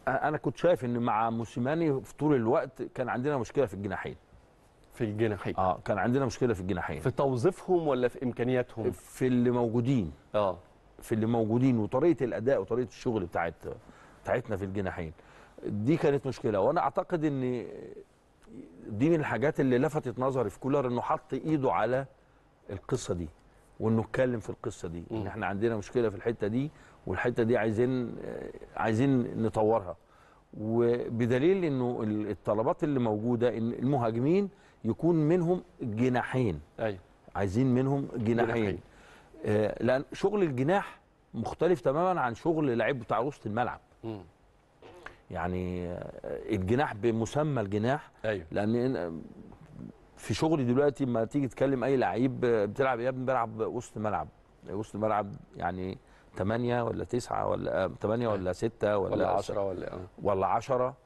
انا كنت شايف ان مع موسيماني في طول الوقت كان عندنا مشكله في الجناحين في الجناحين اه كان عندنا مشكله في الجناحين في توظيفهم ولا في امكانياتهم في اللي موجودين اه في اللي موجودين وطريقه الاداء وطريقه الشغل بتاعت بتاعتنا في الجناحين دي كانت مشكله وانا اعتقد ان دي من الحاجات اللي لفتت نظري في كولر انه حط ايده على القصه دي وانه اتكلم في القصه دي ان احنا عندنا مشكله في الحته دي والحته دي عايزين عايزين نطورها وبدليل انه الطلبات اللي موجوده ان المهاجمين يكون منهم جناحين ايوه عايزين منهم جناحين, جناحين. آه لان شغل الجناح مختلف تماما عن شغل لعيب بتاع وسط الملعب م. يعني آه، الجناح بمسمى الجناح أيوه. لان آه، في شغلي دلوقتي ما تيجي تكلم اي لعيب آه، بتلعب يا ابني بلعب وسط ملعب وسط ملعب يعني 8 ولا 9 ولا 8 أيوه. ولا 6 ولا 10 ولا 10 ولا, ولا 10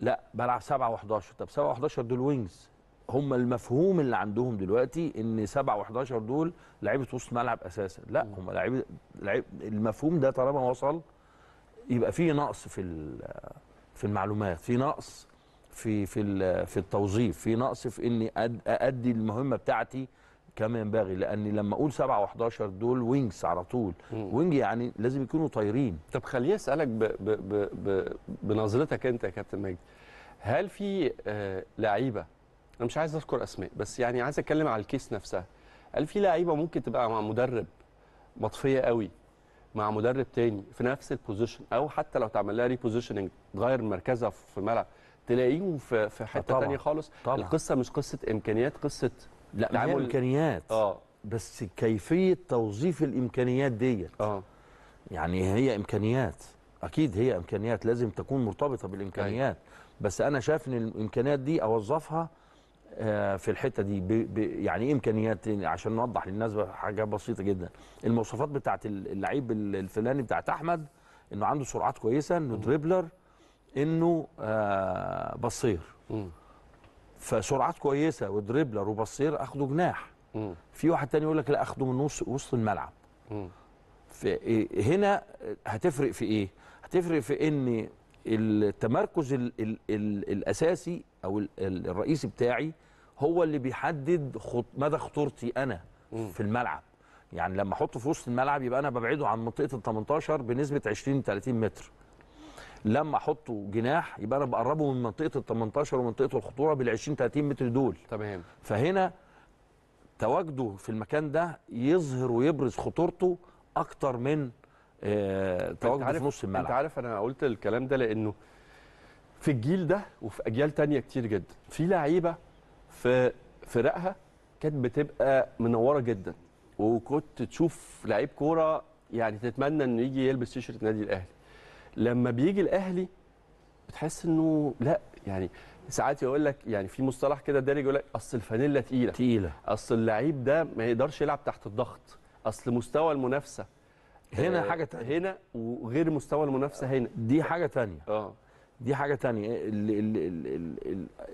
لا بلعب 7 و11 طب 7 و11 دول وينجز هم المفهوم اللي عندهم دلوقتي ان 7 و11 دول لعيبه وسط ملعب اساسا لا هم لعيبه المفهوم ده طالما وصل يبقى في نقص في في المعلومات في نقص في في في التوظيف في نقص في اني ادي المهمه بتاعتي كما ينبغي لان لما اقول 7 و11 دول وينجز على طول وينج يعني لازم يكونوا طايرين طب خليني اسالك ب ب ب ب بنظرتك انت يا كابتن ماجد هل في آه لعيبه انا مش عايز اذكر اسماء بس يعني عايز اتكلم على الكيس نفسها هل في لعيبه ممكن تبقى مع مدرب مطفيه قوي مع مدرب تاني في نفس البوزيشن او حتى لو تعمل لها ريبوزيشننج تغير مركزها في الملعب تلاقيهم في في حته طبعًا. تانية خالص طبعًا. القصه مش قصه امكانيات قصه لا تعامل امكانيات اه بس كيفيه توظيف الامكانيات ديت اه يعني هي امكانيات اكيد هي امكانيات لازم تكون مرتبطه بالامكانيات أي. أيوة. بس انا شايف ان الامكانيات دي اوظفها آه، في الحته دي بي بي يعني ايه امكانيات عشان نوضح للناس حاجه بسيطه جدا المواصفات بتاعت اللعيب الفلاني بتاعت احمد انه عنده سرعات كويسه انه دريبلر انه آه، بصير فسرعات كويسه ودريبلر وبصير اخده جناح في واحد تاني يقول لك لا اخده من نص وسط الملعب إيه، هنا هتفرق في ايه هتفرق في ان التمركز الـ الـ الـ الاساسي او الرئيسي بتاعي هو اللي بيحدد خط مدى خطورتي انا في الملعب يعني لما احطه في وسط الملعب يبقى انا ببعده عن منطقه ال 18 بنسبه 20 30 متر لما احطه جناح يبقى انا بقربه من منطقه ال 18 ومنطقه الخطوره بال 20 30 متر دول تمام فهنا تواجده في المكان ده يظهر ويبرز خطورته اكتر من آه تواجده في نص الملعب انت عارف انا قلت الكلام ده لانه في الجيل ده وفي اجيال تانية كتير جدا في لعيبه في فرقها كانت بتبقى منوره جدا وكنت تشوف لعيب كوره يعني تتمنى انه يجي يلبس تيشرت نادي الاهلي لما بيجي الاهلي بتحس انه لا يعني ساعات يقول لك يعني في مصطلح كده دارج يقول لك اصل الفانيلا تقيله تقيله اصل اللعيب ده ما يقدرش يلعب تحت الضغط اصل مستوى المنافسه هنا آه حاجه تانية هنا وغير مستوى المنافسه آه، هنا دي حاجه ثانيه اه دي حاجه ثانيه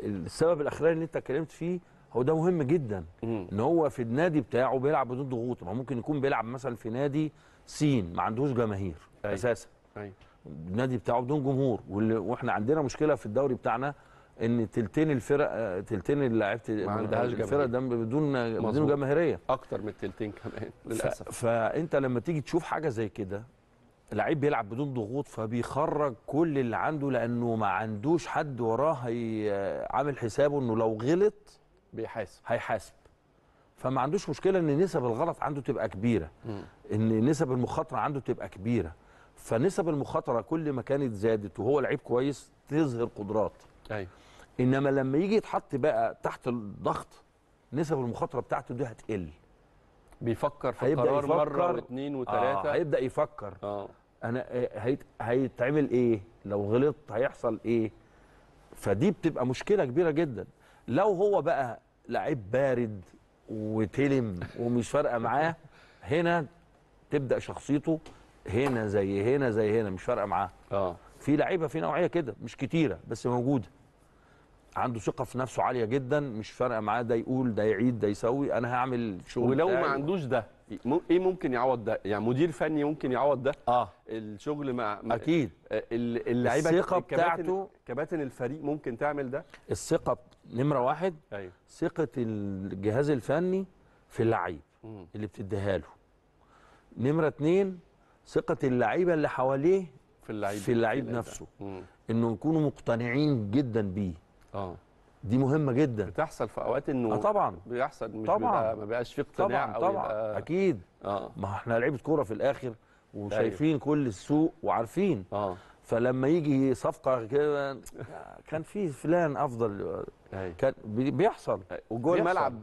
السبب الاخراني اللي انت اتكلمت فيه هو ده مهم جدا ان هو في النادي بتاعه بيلعب بدون ضغوط ما ممكن يكون بيلعب مثلا في نادي سين ما عندوش جماهير أي. أيوه. اساسا ايوه النادي بتاعه بدون جمهور واحنا عندنا مشكله في الدوري بتاعنا ان تلتين الفرق تلتين لعيبه الفرق ده بدون بدون جماهيريه اكتر من التلتين كمان للاسف ف... فانت لما تيجي تشوف حاجه زي كده لعيب بيلعب بدون ضغوط فبيخرج كل اللي عنده لانه ما عندوش حد وراه عامل حسابه انه لو غلط بيحاسب هيحاسب فما عندوش مشكله ان نسب الغلط عنده تبقى كبيره م. ان نسب المخاطره عنده تبقى كبيره فنسب المخاطره كل ما كانت زادت وهو لعيب كويس تظهر قدرات ايوه انما لما يجي يتحط بقى تحت الضغط نسب المخاطره بتاعته دي هتقل بيفكر في قرار مره واثنين وثلاثه آه هيبدا يفكر اه انا آه، هيتعمل ايه لو غلطت هيحصل ايه فدي بتبقى مشكله كبيره جدا لو هو بقى لعيب بارد وتلم ومش فارقه معاه هنا تبدا شخصيته هنا زي هنا زي هنا مش فارقه معاه اه في لعيبه في نوعيه كده مش كتيره بس موجوده عنده ثقه في نفسه عاليه جدا مش فارقه معاه ده يقول ده يعيد ده يسوي انا هعمل شغل ولو ما عندوش ده ايه ممكن يعوض ده يعني مدير فني ممكن يعوض ده اه الشغل مع اكيد آه، اللعيبه الثقه بتاعته كباتن الفريق ممكن تعمل ده الثقه نمره واحد ايوه ثقه الجهاز الفني في اللعيب اللي بتديها له نمره اتنين ثقه اللعيبه اللي حواليه في اللعيب في اللعيب نفسه مم. انه يكونوا مقتنعين جدا بيه اه دي مهمه جدا بتحصل في اوقات انه آه طبعا بيحصل مش طبعا ما بقاش في اقتناع طبعا أو طبعا يبقى... اكيد آه. ما احنا لعيبه كوره في الاخر وشايفين أيوه. كل السوق وعارفين آه. فلما يجي صفقه كده كان في فلان افضل أيوه. كان بيحصل أيوه. وجوه الملعب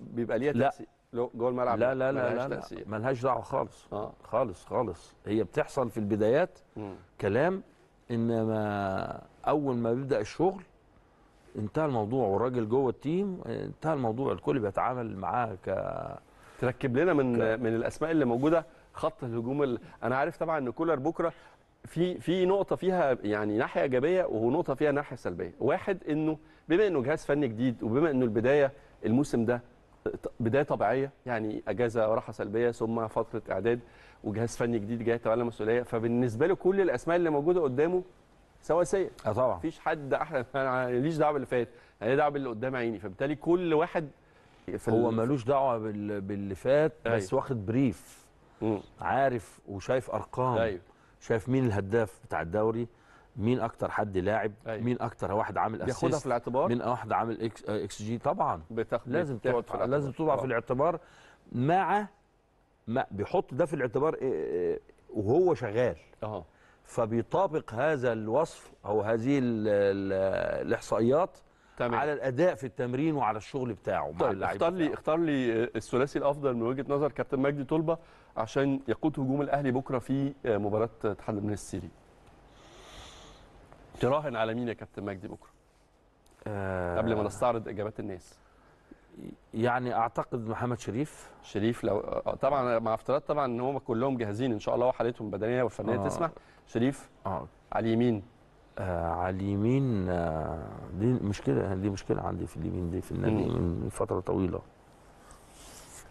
بيبقى ليها تاثير جوه الملعب لا لا لا لا, ملهاش دعوه خالص آه. خالص خالص هي بتحصل في البدايات م. كلام انما اول ما بيبدا الشغل انتهى الموضوع والراجل جوه التيم انتهى الموضوع الكل بيتعامل معاه ك تركب لنا من ك... من الاسماء اللي موجوده خط الهجوم ال... انا عارف طبعا ان كولر بكره في في نقطه فيها يعني ناحيه ايجابيه ونقطه فيها ناحيه سلبيه واحد انه بما انه جهاز فني جديد وبما انه البدايه الموسم ده بدايه طبيعيه يعني اجازه راحه سلبيه ثم فتره اعداد وجهاز فني جديد جاي يتولى مسؤوليه فبالنسبه له كل الاسماء اللي موجوده قدامه سواسيه اه طبعا مفيش حد احلى انا ماليش دعوه باللي فات انا دعوه باللي قدام عيني فبالتالي كل واحد هو ملوش دعوه باللي فات أيوه. بس أيوه. واخد بريف مم. عارف وشايف ارقام أيوه. شايف مين الهداف بتاع الدوري مين اكتر حد لاعب أيوة. مين اكتر واحد عامل اسيست بياخدها في الاعتبار مين واحد عامل اكس, اكس جي طبعا لازم تقعد في لازم تضع في الاعتبار آه. مع ما بيحط ده في الاعتبار إيه، إيه، إيه، وهو شغال اه فبيطابق هذا الوصف او هذه الاحصائيات تمام. على الاداء في التمرين وعلى الشغل بتاعه طيب مع اللاعب اختار لي اختار لي آه، الثلاثي الافضل من وجهه نظر كابتن مجدي طلبه عشان يقود هجوم الاهلي بكره في آه، مباراه اتحاد من السيري تراهن على مين يا كابتن مجدي بكره؟ آه قبل ما نستعرض اجابات الناس يعني اعتقد محمد شريف شريف لو آه، طبعا مع افتراض طبعا ان هم كلهم جاهزين ان شاء الله وحالتهم البدنيه والفنيه آه تسمح شريف آه على اليمين آه على اليمين آه دي مشكله دي مشكله عندي في اليمين دي في النادي من فتره طويله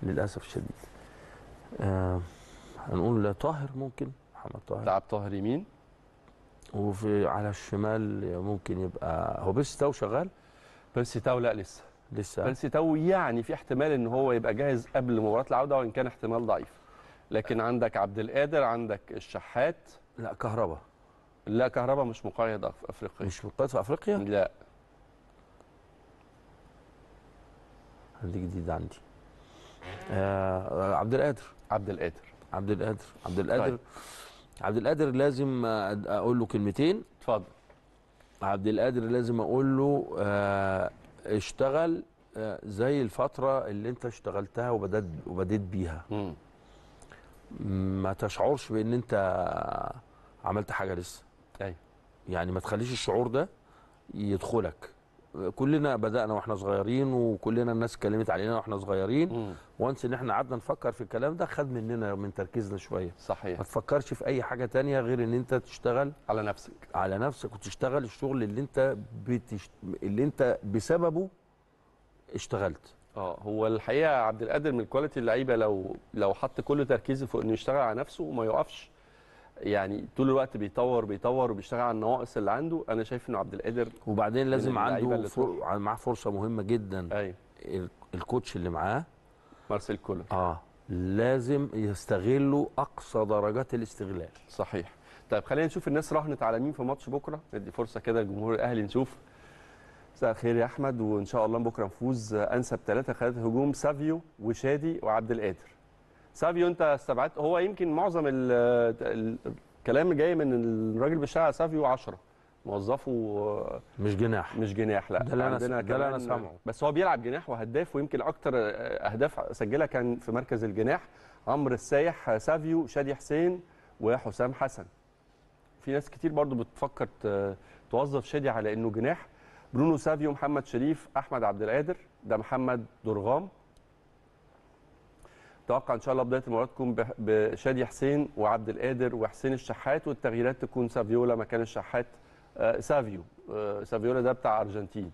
للاسف الشديد آه هنقول طاهر ممكن محمد طاهر لاعب طاهر يمين وفي على الشمال ممكن يبقى هو بيرسي تاو شغال بيرسي تاو لا لسه لسه بيرسي تاو يعني في احتمال ان هو يبقى جاهز قبل مباراه العوده وان كان احتمال ضعيف لكن عندك عبد القادر عندك الشحات لا كهربا لا كهربا مش مقيد في افريقيا مش مقيد في افريقيا لا دي جديده عندي آه عبد القادر عبد القادر عبد القادر عبد القادر طيب. عبد القادر لازم اقول له كلمتين اتفضل عبد القادر لازم اقول له آه، اشتغل آه، زي الفتره اللي انت اشتغلتها وبدات وبديت بيها ما تشعرش بان انت عملت حاجه لسه ايوه يعني ما تخليش الشعور ده يدخلك كلنا بدانا واحنا صغيرين وكلنا الناس اتكلمت علينا واحنا صغيرين وانس ان احنا قعدنا نفكر في الكلام ده خد مننا من تركيزنا شويه صحيح ما تفكرش في اي حاجه تانية غير ان انت تشتغل على نفسك على نفسك وتشتغل الشغل اللي انت بتشت... اللي انت بسببه اشتغلت اه هو الحقيقه عبد القادر من الكواليتي اللعيبه لو لو حط كل تركيزه في انه يشتغل على نفسه وما يقفش يعني طول الوقت بيطور بيطور وبيشتغل على النواقص اللي عنده انا شايف انه عبد القادر وبعدين لازم عنده فر... معاه فرصه مهمه جدا ايوه الكوتش اللي معاه مارسيل كولر اه لازم يستغلوا اقصى درجات الاستغلال صحيح طيب خلينا نشوف الناس راهنت على مين في ماتش بكره ندي فرصه كده لجمهور الاهلي نشوف مساء الخير يا احمد وان شاء الله بكره نفوز انسب ثلاثه خلال هجوم سافيو وشادي وعبد القادر سافيو انت استبعدت هو يمكن معظم الكلام جاي من الراجل بتاع سافيو 10 موظفه آه، مش جناح مش جناح لا ده اللي انا ده اللي انا سامعه بس هو بيلعب جناح وهداف ويمكن اكتر آه، اهداف سجلها كان في مركز الجناح عمرو السايح آه، سافيو شادي حسين وحسام حسن في ناس كتير برضو بتفكر توظف شادي على انه جناح برونو سافيو محمد شريف احمد عبد القادر ده محمد درغام اتوقع ان شاء الله بدايه المباراه تكون بشادي حسين وعبد القادر وحسين الشحات والتغييرات تكون سافيولا مكان الشحات آه، سافيو آه، سافيولا ده بتاع ارجنتين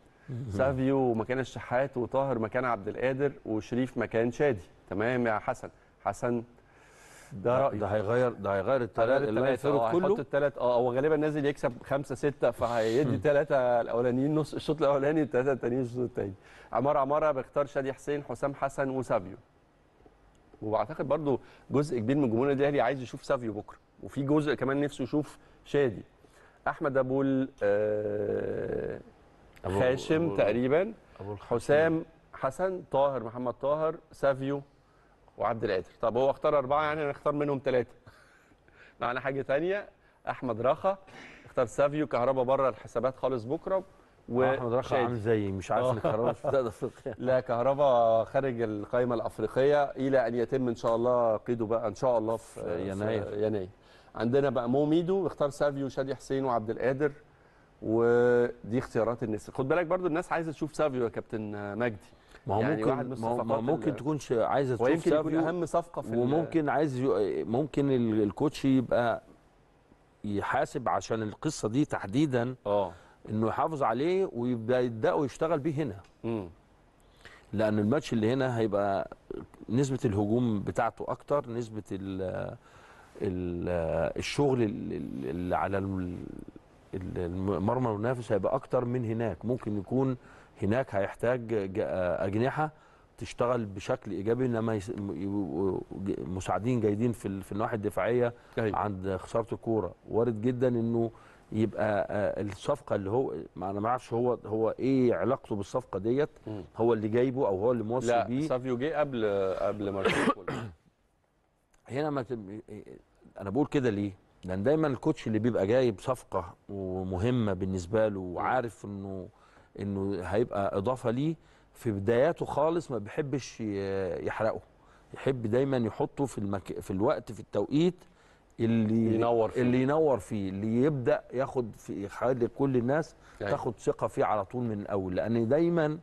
سافيو مكان الشحات وطاهر مكان عبد القادر وشريف مكان شادي تمام يا حسن حسن ده رايي ده هيغير ده هيغير الثلاث اللي هيفرق كله هيحط الثلاث اه هو غالبا نازل يكسب خمسه سته فهيدي ثلاثه الاولانيين نص الشوط الاولاني الثلاثه الثانيين الشوط الثاني عمار عماره بيختار شادي حسين حسام حسن وسافيو وبعتقد برضو جزء كبير من جمهور النادي الاهلي عايز يشوف سافيو بكره وفي جزء كمان نفسه يشوف شادي احمد ابو آه خاشم أبو تقريبا أبو حسام حسن طاهر محمد طاهر سافيو وعبد القادر طب هو اختار اربعه يعني انا اختار منهم ثلاثه *laughs* معنا حاجه ثانيه احمد رخا اختار سافيو كهربا بره الحسابات خالص بكره و احمد رخا عامل زي مش عارف ان كهربا مش بتاعت افريقيا لا كهربا خارج القائمه الافريقيه الى ان يتم ان شاء الله قيده بقى ان شاء الله في, في يناير في يناير عندنا بقى مو ميدو اختار سافيو شادي حسين وعبد القادر ودي اختيارات الناس خد بالك برضو الناس عايزه تشوف سافيو يا كابتن مجدي ما هو يعني ممكن ما هو ممكن تكون عايزه تشوف ويمكن يكون اهم صفقه في وممكن عايز ممكن الكوتش يبقى يحاسب عشان القصه دي تحديدا اه انه يحافظ عليه ويبداوا يشتغل بيه هنا مم. لان الماتش اللي هنا هيبقى نسبه الهجوم بتاعته اكتر نسبه الـ الـ الشغل اللي على المرمى المنافس هيبقى اكتر من هناك ممكن يكون هناك هيحتاج اجنحه تشتغل بشكل ايجابي انما مساعدين جيدين في الناحيه الدفاعيه أيوة. عند خساره الكوره وارد جدا انه يبقى آه، الصفقه اللي هو ما انا ما اعرفش هو هو ايه علاقته بالصفقه ديت هو اللي جايبه او هو اللي موصي بيه لا سافيو جه قبل قبل مارتينيز *coughs* هنا ما تب... انا بقول كده ليه؟ لان دايما الكوتش اللي بيبقى جايب صفقه ومهمه بالنسبه له وعارف انه انه هيبقى اضافه ليه في بداياته خالص ما بيحبش يحرقه يحب دايما يحطه في المك... في الوقت في التوقيت اللي ينور فيه. اللي ينور فيه اللي يبدا ياخد في يخلي كل الناس يعني. تاخد ثقه فيه على طول من الاول لان دايما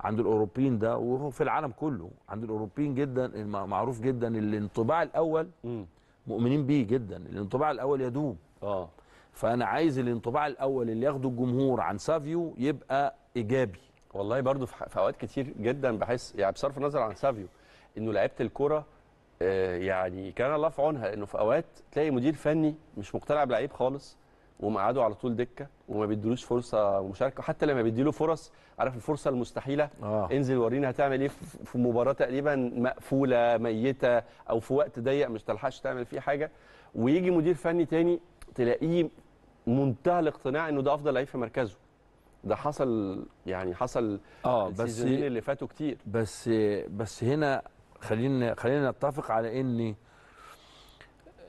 عند الاوروبيين ده وهو في العالم كله عند الاوروبيين جدا معروف جدا الانطباع الاول م. مؤمنين بيه جدا الانطباع الاول يدوم اه فانا عايز الانطباع الاول اللي ياخده الجمهور عن سافيو يبقى ايجابي والله برضو في اوقات كتير جدا بحس يعني بصرف النظر عن سافيو انه لعيبه الكوره آه، يعني كان الله في عونها انه في اوقات تلاقي مدير فني مش مقتنع بلعيب خالص ومقعده على طول دكه وما بيدلوش فرصه مشاركه حتى لما بيديله فرص عارف الفرصه المستحيله آه. انزل ورينا هتعمل ايه في مباراه تقريبا مقفوله ميته او في وقت ضيق مش تلحقش تعمل فيه حاجه ويجي مدير فني تاني تلاقيه منتهى الاقتناع انه ده افضل لعيب في مركزه ده حصل يعني حصل اه بس اللي فاتوا كتير بس بس هنا خلينا خلينا نتفق على ان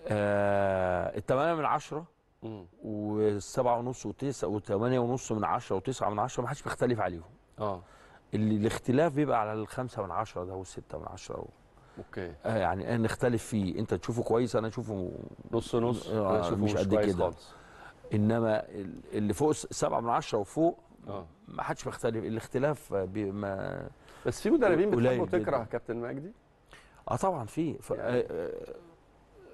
آه 8 من عشرة والسبعة ونص وتسعة 8 ونص من عشرة وتسعة من عشرة ما حدش بيختلف عليهم اه اللي الاختلاف بيبقى على الخمسة من عشرة ده والستة من عشرة و... اوكي آه يعني نختلف فيه انت تشوفه كويس انا اشوفه نص نص آه انا اشوفه مش قد كده خالص. انما اللي فوق سبعة من عشرة وفوق اه ما حدش بيختلف الاختلاف بي ما بس في مدربين بتحب وتكره كابتن مجدي اه طبعا في يعني آه، آه،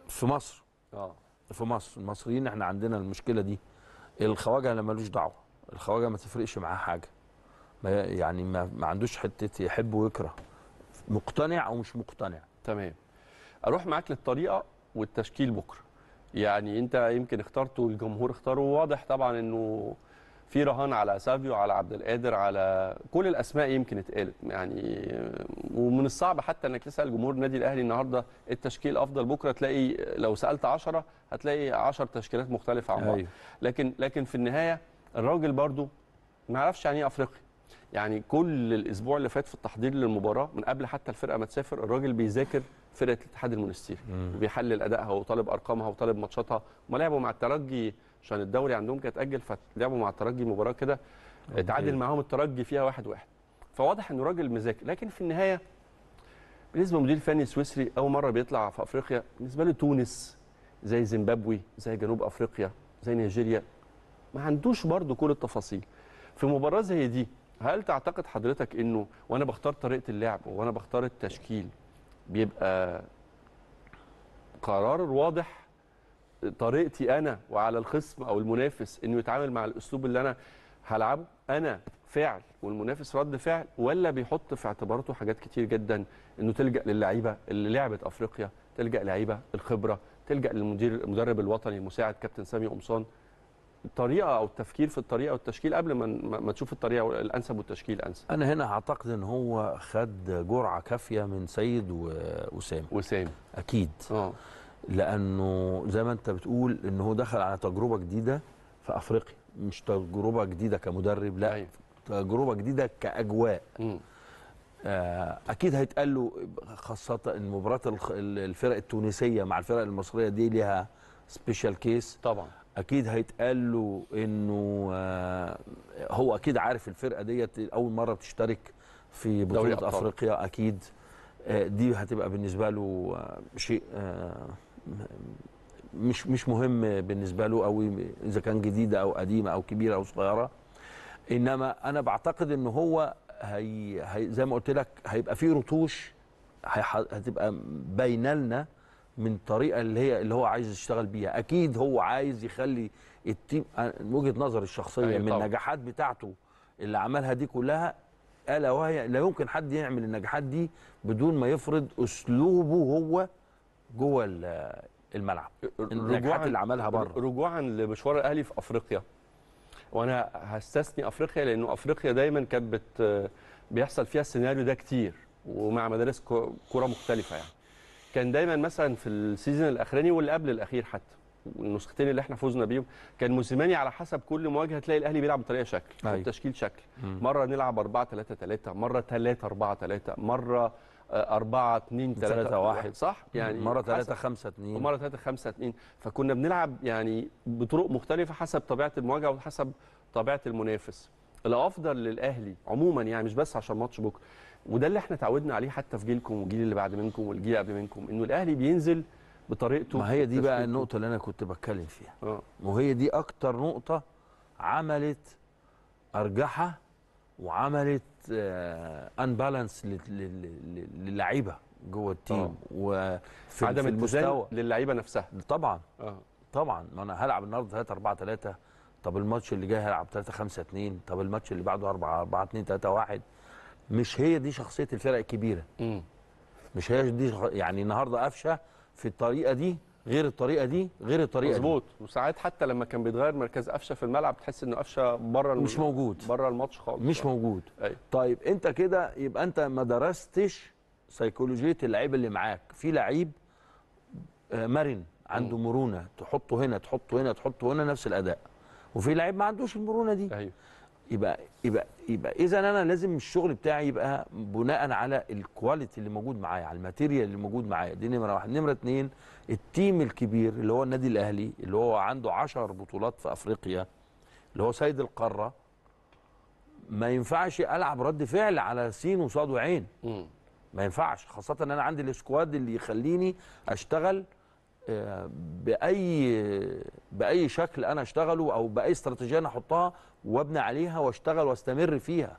في مصر اه في مصر المصريين احنا عندنا المشكله دي الخواجه اللي ملوش دعوه الخواجه ما تفرقش معاه حاجه ما يعني ما, ما عندوش حته يحب ويكره مقتنع او مش مقتنع تمام اروح معاك للطريقه والتشكيل بكره يعني انت يمكن اخترته الجمهور اختاره واضح طبعا انه في رهان على سافيو على عبد القادر على كل الاسماء يمكن اتقالت يعني ومن الصعب حتى انك تسال جمهور النادي الاهلي النهارده التشكيل افضل بكره تلاقي لو سالت 10 هتلاقي 10 تشكيلات مختلفه عن أيوه. لكن لكن في النهايه الراجل برضو ما يعرفش يعني ايه افريقيا يعني كل الاسبوع اللي فات في التحضير للمباراه من قبل حتى الفرقه ما تسافر الراجل بيذاكر فرقه الاتحاد المونستيري وبيحلل ادائها وطالب ارقامها وطالب ماتشاتها ما لعبوا مع الترجي عشان الدوري عندهم كانت اتاجل فلعبوا مع الترجي مباراه كده اتعادل معاهم الترجي فيها واحد واحد فواضح انه راجل مذاكر لكن في النهايه بالنسبه لمدير فني سويسري اول مره بيطلع في افريقيا بالنسبه له تونس زي زيمبابوي زي جنوب افريقيا زي نيجيريا ما عندوش برضو كل التفاصيل في مباراه زي دي هل تعتقد حضرتك انه وانا بختار طريقه اللعب وانا بختار التشكيل بيبقى قرار واضح طريقتي انا وعلى الخصم او المنافس انه يتعامل مع الاسلوب اللي انا هلعبه انا فعل والمنافس رد فعل ولا بيحط في اعتباراته حاجات كتير جدا انه تلجا للعيبه اللي لعبت افريقيا تلجا لعيبه الخبره تلجا للمدير المدرب الوطني المساعد كابتن سامي قمصان الطريقه او التفكير في الطريقه والتشكيل قبل ما ما تشوف الطريقه الانسب والتشكيل الانسب انا هنا اعتقد ان هو خد جرعه كافيه من سيد واسامه وسام اكيد اه لانه زي ما انت بتقول ان هو دخل على تجربه جديده في افريقيا مش تجربه جديده كمدرب لا أيوة. تجربه جديده كاجواء آه اكيد هيتقال له خاصه ان مباراه الفرق التونسيه مع الفرق المصريه دي ليها سبيشال كيس طبعا اكيد هيتقال له انه آه، هو اكيد عارف الفرقه ديت اول مره بتشترك في بطوله افريقيا اكيد آه، دي هتبقى بالنسبه له آه، شيء مش مش مهم بالنسبه له قوي اذا كان جديده او قديمه او كبيره او صغيره انما انا بعتقد ان هو هي هي زي ما قلت لك هيبقى فيه رتوش هتبقى باينه لنا من الطريقه اللي هي اللي هو عايز يشتغل بيها اكيد هو عايز يخلي التيم من وجهه نظري الشخصيه أيوة، من النجاحات بتاعته اللي عملها دي كلها الا وهي لا يمكن حد يعمل النجاحات دي بدون ما يفرض اسلوبه هو جوه الملعب النجاحات اللي عملها بره رجوعا لمشوار الاهلي في افريقيا وانا هستثني افريقيا لانه افريقيا دايما كانت بيحصل فيها السيناريو ده كتير ومع مدارس كوره مختلفه يعني كان دايما مثلا في السيزون الاخراني واللي قبل الاخير حتى النسختين اللي احنا فوزنا بيهم كان موسيماني على حسب كل مواجهه تلاقي الاهلي بيلعب بطريقه شكل أيوة. تشكيل شكل مم. مره نلعب 4 3 3 مره 3 4 3 مره 4 2 3 1 صح يعني مره 3 5 2 ومره 3 5 2 فكنا بنلعب يعني بطرق مختلفه حسب طبيعه المواجهه وحسب طبيعه المنافس الافضل للاهلي عموما يعني مش بس عشان ماتش بكره وده اللي احنا اتعودنا عليه حتى في جيلكم والجيل اللي بعد منكم والجيل قبل منكم انه الاهلي بينزل بطريقته ما هي دي بقى النقطه اللي انا كنت بتكلم فيها آه. وهي دي اكتر نقطه عملت ارجحه وعملت انبالانس آه، للعيبه جوه التيم آه. وفي عدم المستوى للعيبه نفسها طبعا اه طبعا ما انا هلعب النهارده 3 4 3 طب الماتش اللي جاي هلعب 3 5 2 طب الماتش اللي بعده 4 4 2 3 1 مش هي دي شخصيه الفرق الكبيره مش هي دي يعني النهارده قفشه في الطريقه دي غير الطريقه دي غير الطريقه مظبوط وساعات حتى لما كان بيتغير مركز قفشه في الملعب تحس انه قفشه بره مش موجود بره الماتش خالص مش موجود أي. طيب انت كده يبقى انت ما درستش سيكولوجيه اللعيب اللي معاك في لعيب آه، مرن عنده مرونه تحطه هنا تحطه هنا تحطه هنا نفس الاداء وفي لعيب ما عندوش المرونه دي أيوه. يبقى يبقى يبقى اذا انا لازم الشغل بتاعي يبقى بناء على الكواليتي اللي موجود معايا على الماتيريال اللي موجود معايا دي نمره واحد نمره اتنين التيم الكبير اللي هو النادي الاهلي اللي هو عنده 10 بطولات في افريقيا اللي هو سيد القاره ما ينفعش العب رد فعل على سين وصاد وعين ما ينفعش خاصه ان انا عندي السكواد اللي يخليني اشتغل باي باي شكل انا اشتغله او باي استراتيجيه انا احطها وابني عليها واشتغل واستمر فيها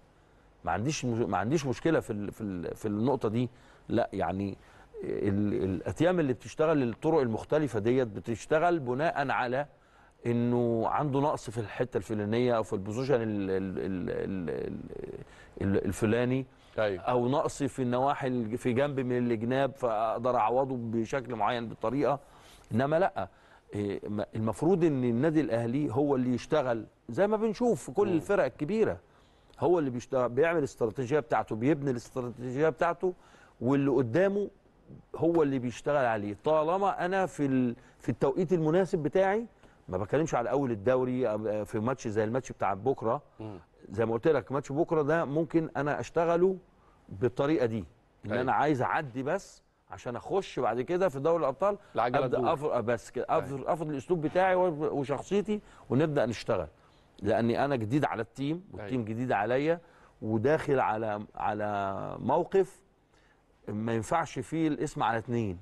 ما عنديش ما عنديش مشكله في في في النقطه دي لا يعني الاتيام اللي بتشتغل الطرق المختلفه ديت بتشتغل بناء على انه عنده نقص في الحته الفلانيه او في البوزيشن الفلاني أيوة. او نقص في النواحي في جنب من الجناب فاقدر اعوضه بشكل معين بالطريقه انما لا إيه، المفروض ان النادي الاهلي هو اللي يشتغل زي ما بنشوف في كل الفرق الكبيره هو اللي بيشتغل بيعمل الاستراتيجيه بتاعته بيبني الاستراتيجيه بتاعته واللي قدامه هو اللي بيشتغل عليه طالما انا في في التوقيت المناسب بتاعي ما بتكلمش على اول الدوري آه، في ماتش زي الماتش بتاع بكره زي ما قلت لك ماتش بكره ده ممكن انا اشتغله بالطريقه دي ان انا أيوة. عايز اعدي بس عشان اخش بعد كده في دوري الابطال ابدا أفر بس كده أيوة. افرض الاسلوب بتاعي وشخصيتي ونبدا نشتغل لاني انا جديد على التيم والتيم أيوة. جديد عليا وداخل على على موقف ما ينفعش فيه الاسم على اتنين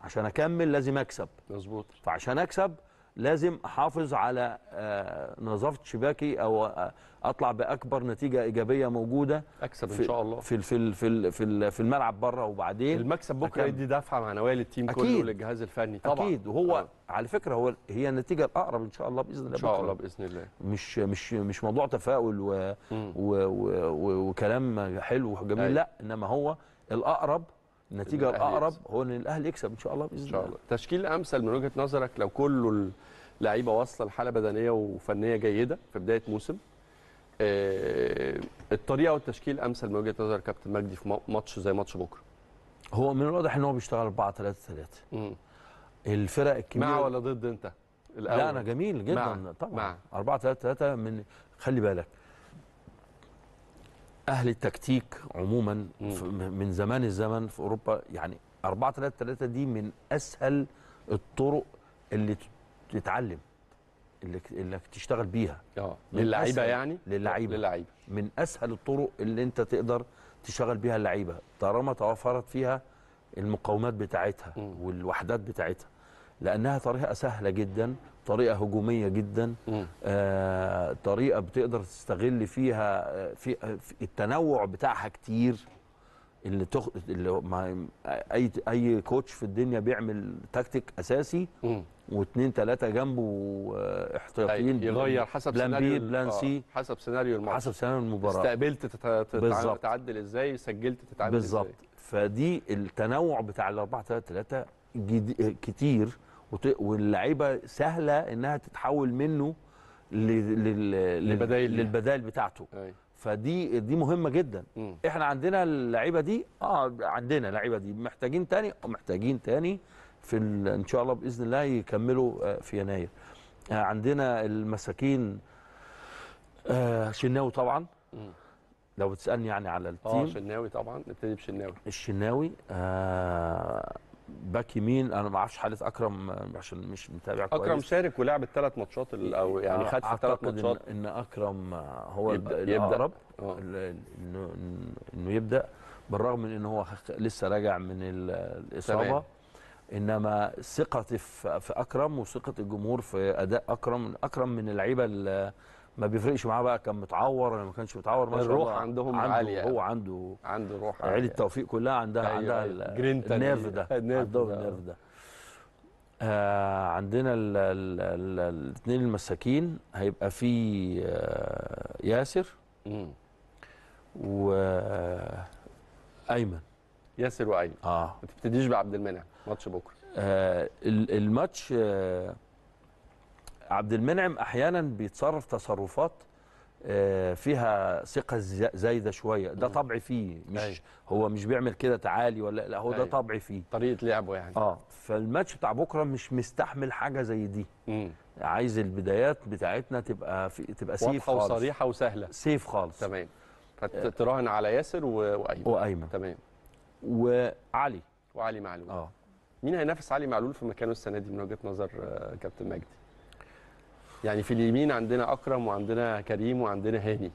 عشان اكمل لازم اكسب مظبوط فعشان اكسب لازم احافظ على آه، نظافه شباكي او آه، اطلع باكبر نتيجه ايجابيه موجوده اكسب ان شاء الله في في في في, في الملعب بره وبعدين المكسب بكره يدي دفعه معنويه للتيم كله وللجهاز الفني طبعا اكيد وهو آه. على فكره هو هي النتيجه الاقرب ان شاء الله باذن الله ان شاء الله باذن الله مش مش مش موضوع تفاؤل و و و وكلام حلو وجميل أي. أيوة. لا انما هو الاقرب النتيجه الاقرب هو ان الاهلي يكسب ان شاء الله باذن الله تشكيل امثل من وجهه نظرك لو كل اللعيبه واصله لحاله بدنيه وفنيه جيده في بدايه موسم آه، الطريقه والتشكيل امثل من وجهه نظر كابتن مجدي في ماتش زي ماتش بكره هو من الواضح ان هو بيشتغل 4 3 3 الفرق الكبيره مع ولا ضد انت الأول. لا انا جميل جدا مع. طبعا مع. 4 3 3 من خلي بالك اهل التكتيك عموما من زمان الزمن في اوروبا يعني 4 3 3 دي من اسهل الطرق اللي تتعلم اللي انك تشتغل بيها اه للعيبه يعني للعيبه للعيبه من اسهل الطرق اللي انت تقدر تشتغل بيها اللعيبه طالما توفرت فيها المقومات بتاعتها والوحدات بتاعتها لانها طريقه سهله جدا طريقه هجوميه جدا آه طريقه بتقدر تستغل فيها آه، آه، في التنوع بتاعها كتير اللي تخ... اللي ما... اي اي كوتش في الدنيا بيعمل تكتيك اساسي مم. واثنين ثلاثه جنبه آه، احتياطيين طيب، يغير حسب بلان سيناريو بلان سي حسب سيناريو المباراه حسب سيناريو المباراه استقبلت تتع... تتع... تتعدل ازاي سجلت تتعامل ازاي بالظبط فدي التنوع بتاع ال 4 3 3 كتير واللعيبه سهله انها تتحول منه للبدائل للبدائل بتاعته فدي دي مهمه جدا احنا عندنا اللعيبه دي اه عندنا اللعيبه دي محتاجين تاني آه، محتاجين تاني في ان شاء الله باذن الله يكملوا آه، في يناير آه، عندنا المساكين شناوي طبعا لو بتسالني يعني على التيم اه شناوي طبعا نبتدي بشناوي الشناوي آه باك يمين انا ما اعرفش حاله اكرم عشان مش متابع كويس اكرم شارك ولعب الثلاث ماتشات او يعني خد في الثلاث ماتشات إن, ان اكرم هو يبدا الاقرب آه. انه يبدا بالرغم من ان هو لسه راجع من الاصابه انما ثقتي في اكرم وثقه الجمهور في اداء اكرم اكرم من اللعيبه ما بيفرقش معاه بقى كان متعور ولا ما كانش متعور ما شاء الله عندهم عنده عاليه هو عنده عنده روح عاليه عيلة التوفيق كلها عندها أيوة عندها أيوة النيرف ده عندهم النيرف ده آه عندنا الاثنين المساكين هيبقى في آه ياسر وايمن آه، ياسر وايمن اه ما تبتديش بعبد المنعم ماتش بكره آه الماتش آه عبد المنعم احيانا بيتصرف تصرفات آه، فيها ثقه زايده شويه ده طبعي فيه مش أيوه. هو مش بيعمل كده تعالي ولا لا هو ده أيوه. طبعي فيه طريقه لعبه يعني اه فالماتش بتاع بكره مش مستحمل حاجه زي دي عايز البدايات بتاعتنا تبقى في تبقى سيف خالص واضحه وصريحه وسهله سيف خالص تمام فتراهن آه. على ياسر وايمن وايمن تمام وعلي وعلي معلول اه مين هينافس علي معلول في مكانه السنه دي من وجهه نظر آه، كابتن مجدي يعني في اليمين عندنا اكرم وعندنا كريم وعندنا هاني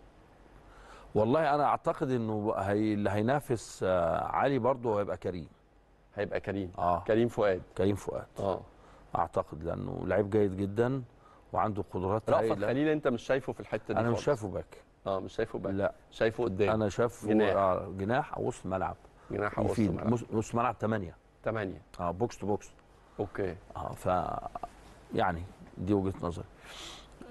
والله انا اعتقد انه هي اللي هينافس آه، علي برضه هيبقى كريم هيبقى كريم آه. كريم فؤاد كريم فؤاد اه اعتقد لانه لعيب جيد جدا وعنده قدرات رأفت خليل انت مش شايفه في الحته دي انا مش شايفه باك اه مش شايفه باك لا شايفه قدام انا شايفه جناح آه جناح او وسط ملعب جناح او وسط ملعب وسط ملعب 8 8 اه بوكس تو بوكس اوكي اه ف يعني دي وجهه نظري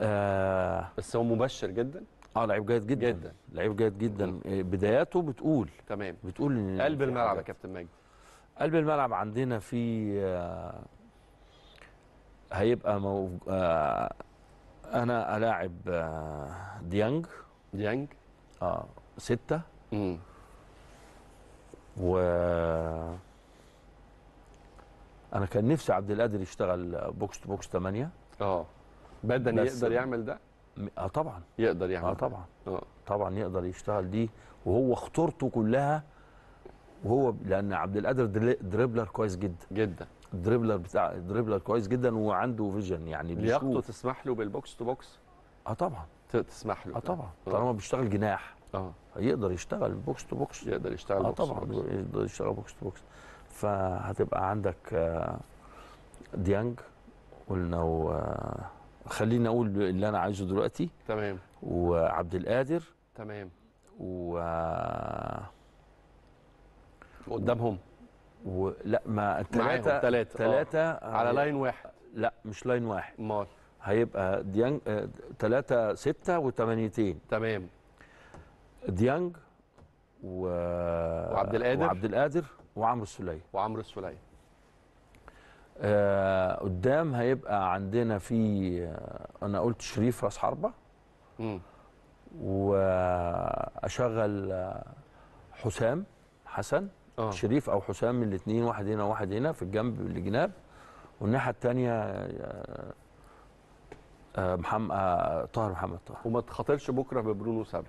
آه بس هو مبشر جدا اه لعيب جيد جدا جدا لعيب جيد جدا آه، بداياته بتقول تمام بتقول ان قلب الملعب يا كابتن ماجد قلب الملعب عندنا في آه هيبقى مو... آه انا الاعب آه ديانج ديانج اه ستة امم و انا كان نفسي عبد القادر يشتغل آه، بوكس تو بوكس 8 اه بدني يقدر يعمل ده اه طبعا يقدر يعمل اه طبعا اه طبعا يقدر يشتغل دي وهو خطورته كلها وهو لان عبد القادر دريبلر كويس جدا جدا دريبلر بتاع دريبلر كويس جدا وعنده فيجن يعني لياقته تسمح له بالبوكس تو بوكس اه طبعا تسمح له اه طبعا آه. طالما بيشتغل جناح اه يقدر يشتغل بوكس تو بوكس يقدر يشتغل آه بوكس طبعا بوكس. يقدر يشتغل بوكس تو بوكس فهتبقى عندك آه، ديانج قلنا و آه، خليني اقول اللي انا عايزه دلوقتي تمام وعبد القادر تمام و قدامهم و... لا ما ثلاثه ثلاثه ثلاثه على لاين واحد لا مش لاين واحد امال هيبقى ديانج ثلاثة آه، ستة وثمانيتين تمام ديانج و... وعبد القادر وعبد القادر وعمرو السليه وعمرو السليه آه، قدام هيبقى عندنا في آه، انا قلت شريف راس حربه واشغل آه، حسام حسن أوه. شريف او حسام الاثنين واحد هنا وواحد هنا في الجنب الجناب والناحيه الثانيه محمد طاهر محمد طاهر وما تخاطرش بكره ببرونو سابي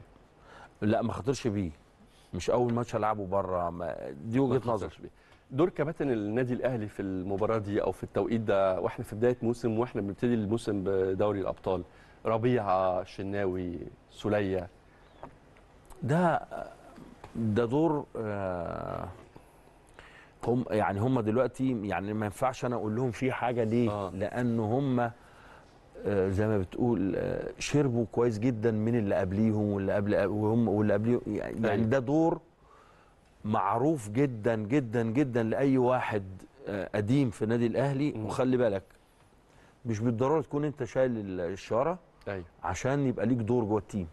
لا ما خاطرش بيه مش اول ماتش العبه بره دي وجهه نظر بيه دور كباتن النادي الاهلي في المباراه دي او في التوقيت ده واحنا في بدايه موسم واحنا بنبتدي الموسم بدوري الابطال ربيعه الشناوي سوليه ده ده دور آه، هم يعني هم دلوقتي يعني ما ينفعش انا اقول لهم في حاجه ليه آه. لان هم آه، زي ما بتقول آه، شربوا كويس جدا من اللي قبليهم واللي قبل وهم واللي قبليهم يعني أيوه. ده دور معروف جدا جدا جدا لاي واحد آه، قديم في النادي الاهلي وخلي بالك مش بالضروره تكون انت شايل الشاره ايوه عشان يبقى ليك دور جوه التيم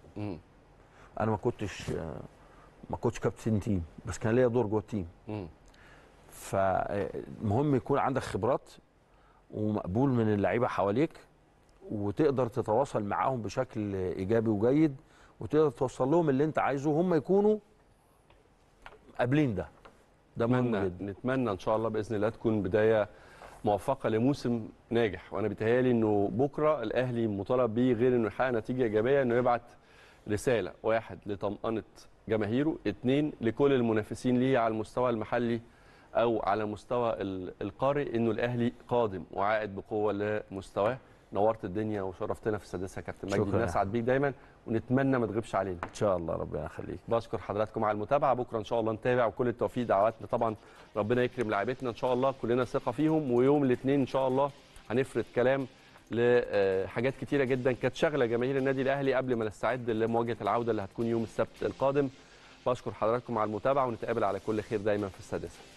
انا ما كنتش آه، ما كنتش كابتن تيم بس كان ليا دور جوه التيم فمهم آه، يكون عندك خبرات ومقبول من اللعيبه حواليك وتقدر تتواصل معاهم بشكل ايجابي وجيد وتقدر توصل لهم اللي انت عايزه هم يكونوا قابلين ده ده مهم جدا نتمنى ان شاء الله باذن الله تكون بدايه موفقه لموسم ناجح وانا بيتهيالي انه بكره الاهلي مطالب بيه غير انه يحقق نتيجه ايجابيه انه يبعت رساله واحد لطمانه جماهيره اثنين لكل المنافسين ليه على المستوى المحلي او على مستوى القاري انه الاهلي قادم وعائد بقوه لمستواه نورت الدنيا وشرفتنا في السادسه يا كابتن مجدي نسعد بيك دايما ونتمنى ما تغيبش علينا ان شاء الله ربنا يخليك بشكر حضراتكم على المتابعه بكره ان شاء الله نتابع وكل التوفيق دعواتنا طبعا ربنا يكرم لاعبتنا ان شاء الله كلنا ثقه فيهم ويوم الاثنين ان شاء الله هنفرد كلام لحاجات آه، كتيره جدا كانت شغله جماهير النادي الاهلي قبل ما نستعد لمواجهه العوده اللي هتكون يوم السبت القادم بشكر حضراتكم على المتابعه ونتقابل على كل خير دايما في السادسه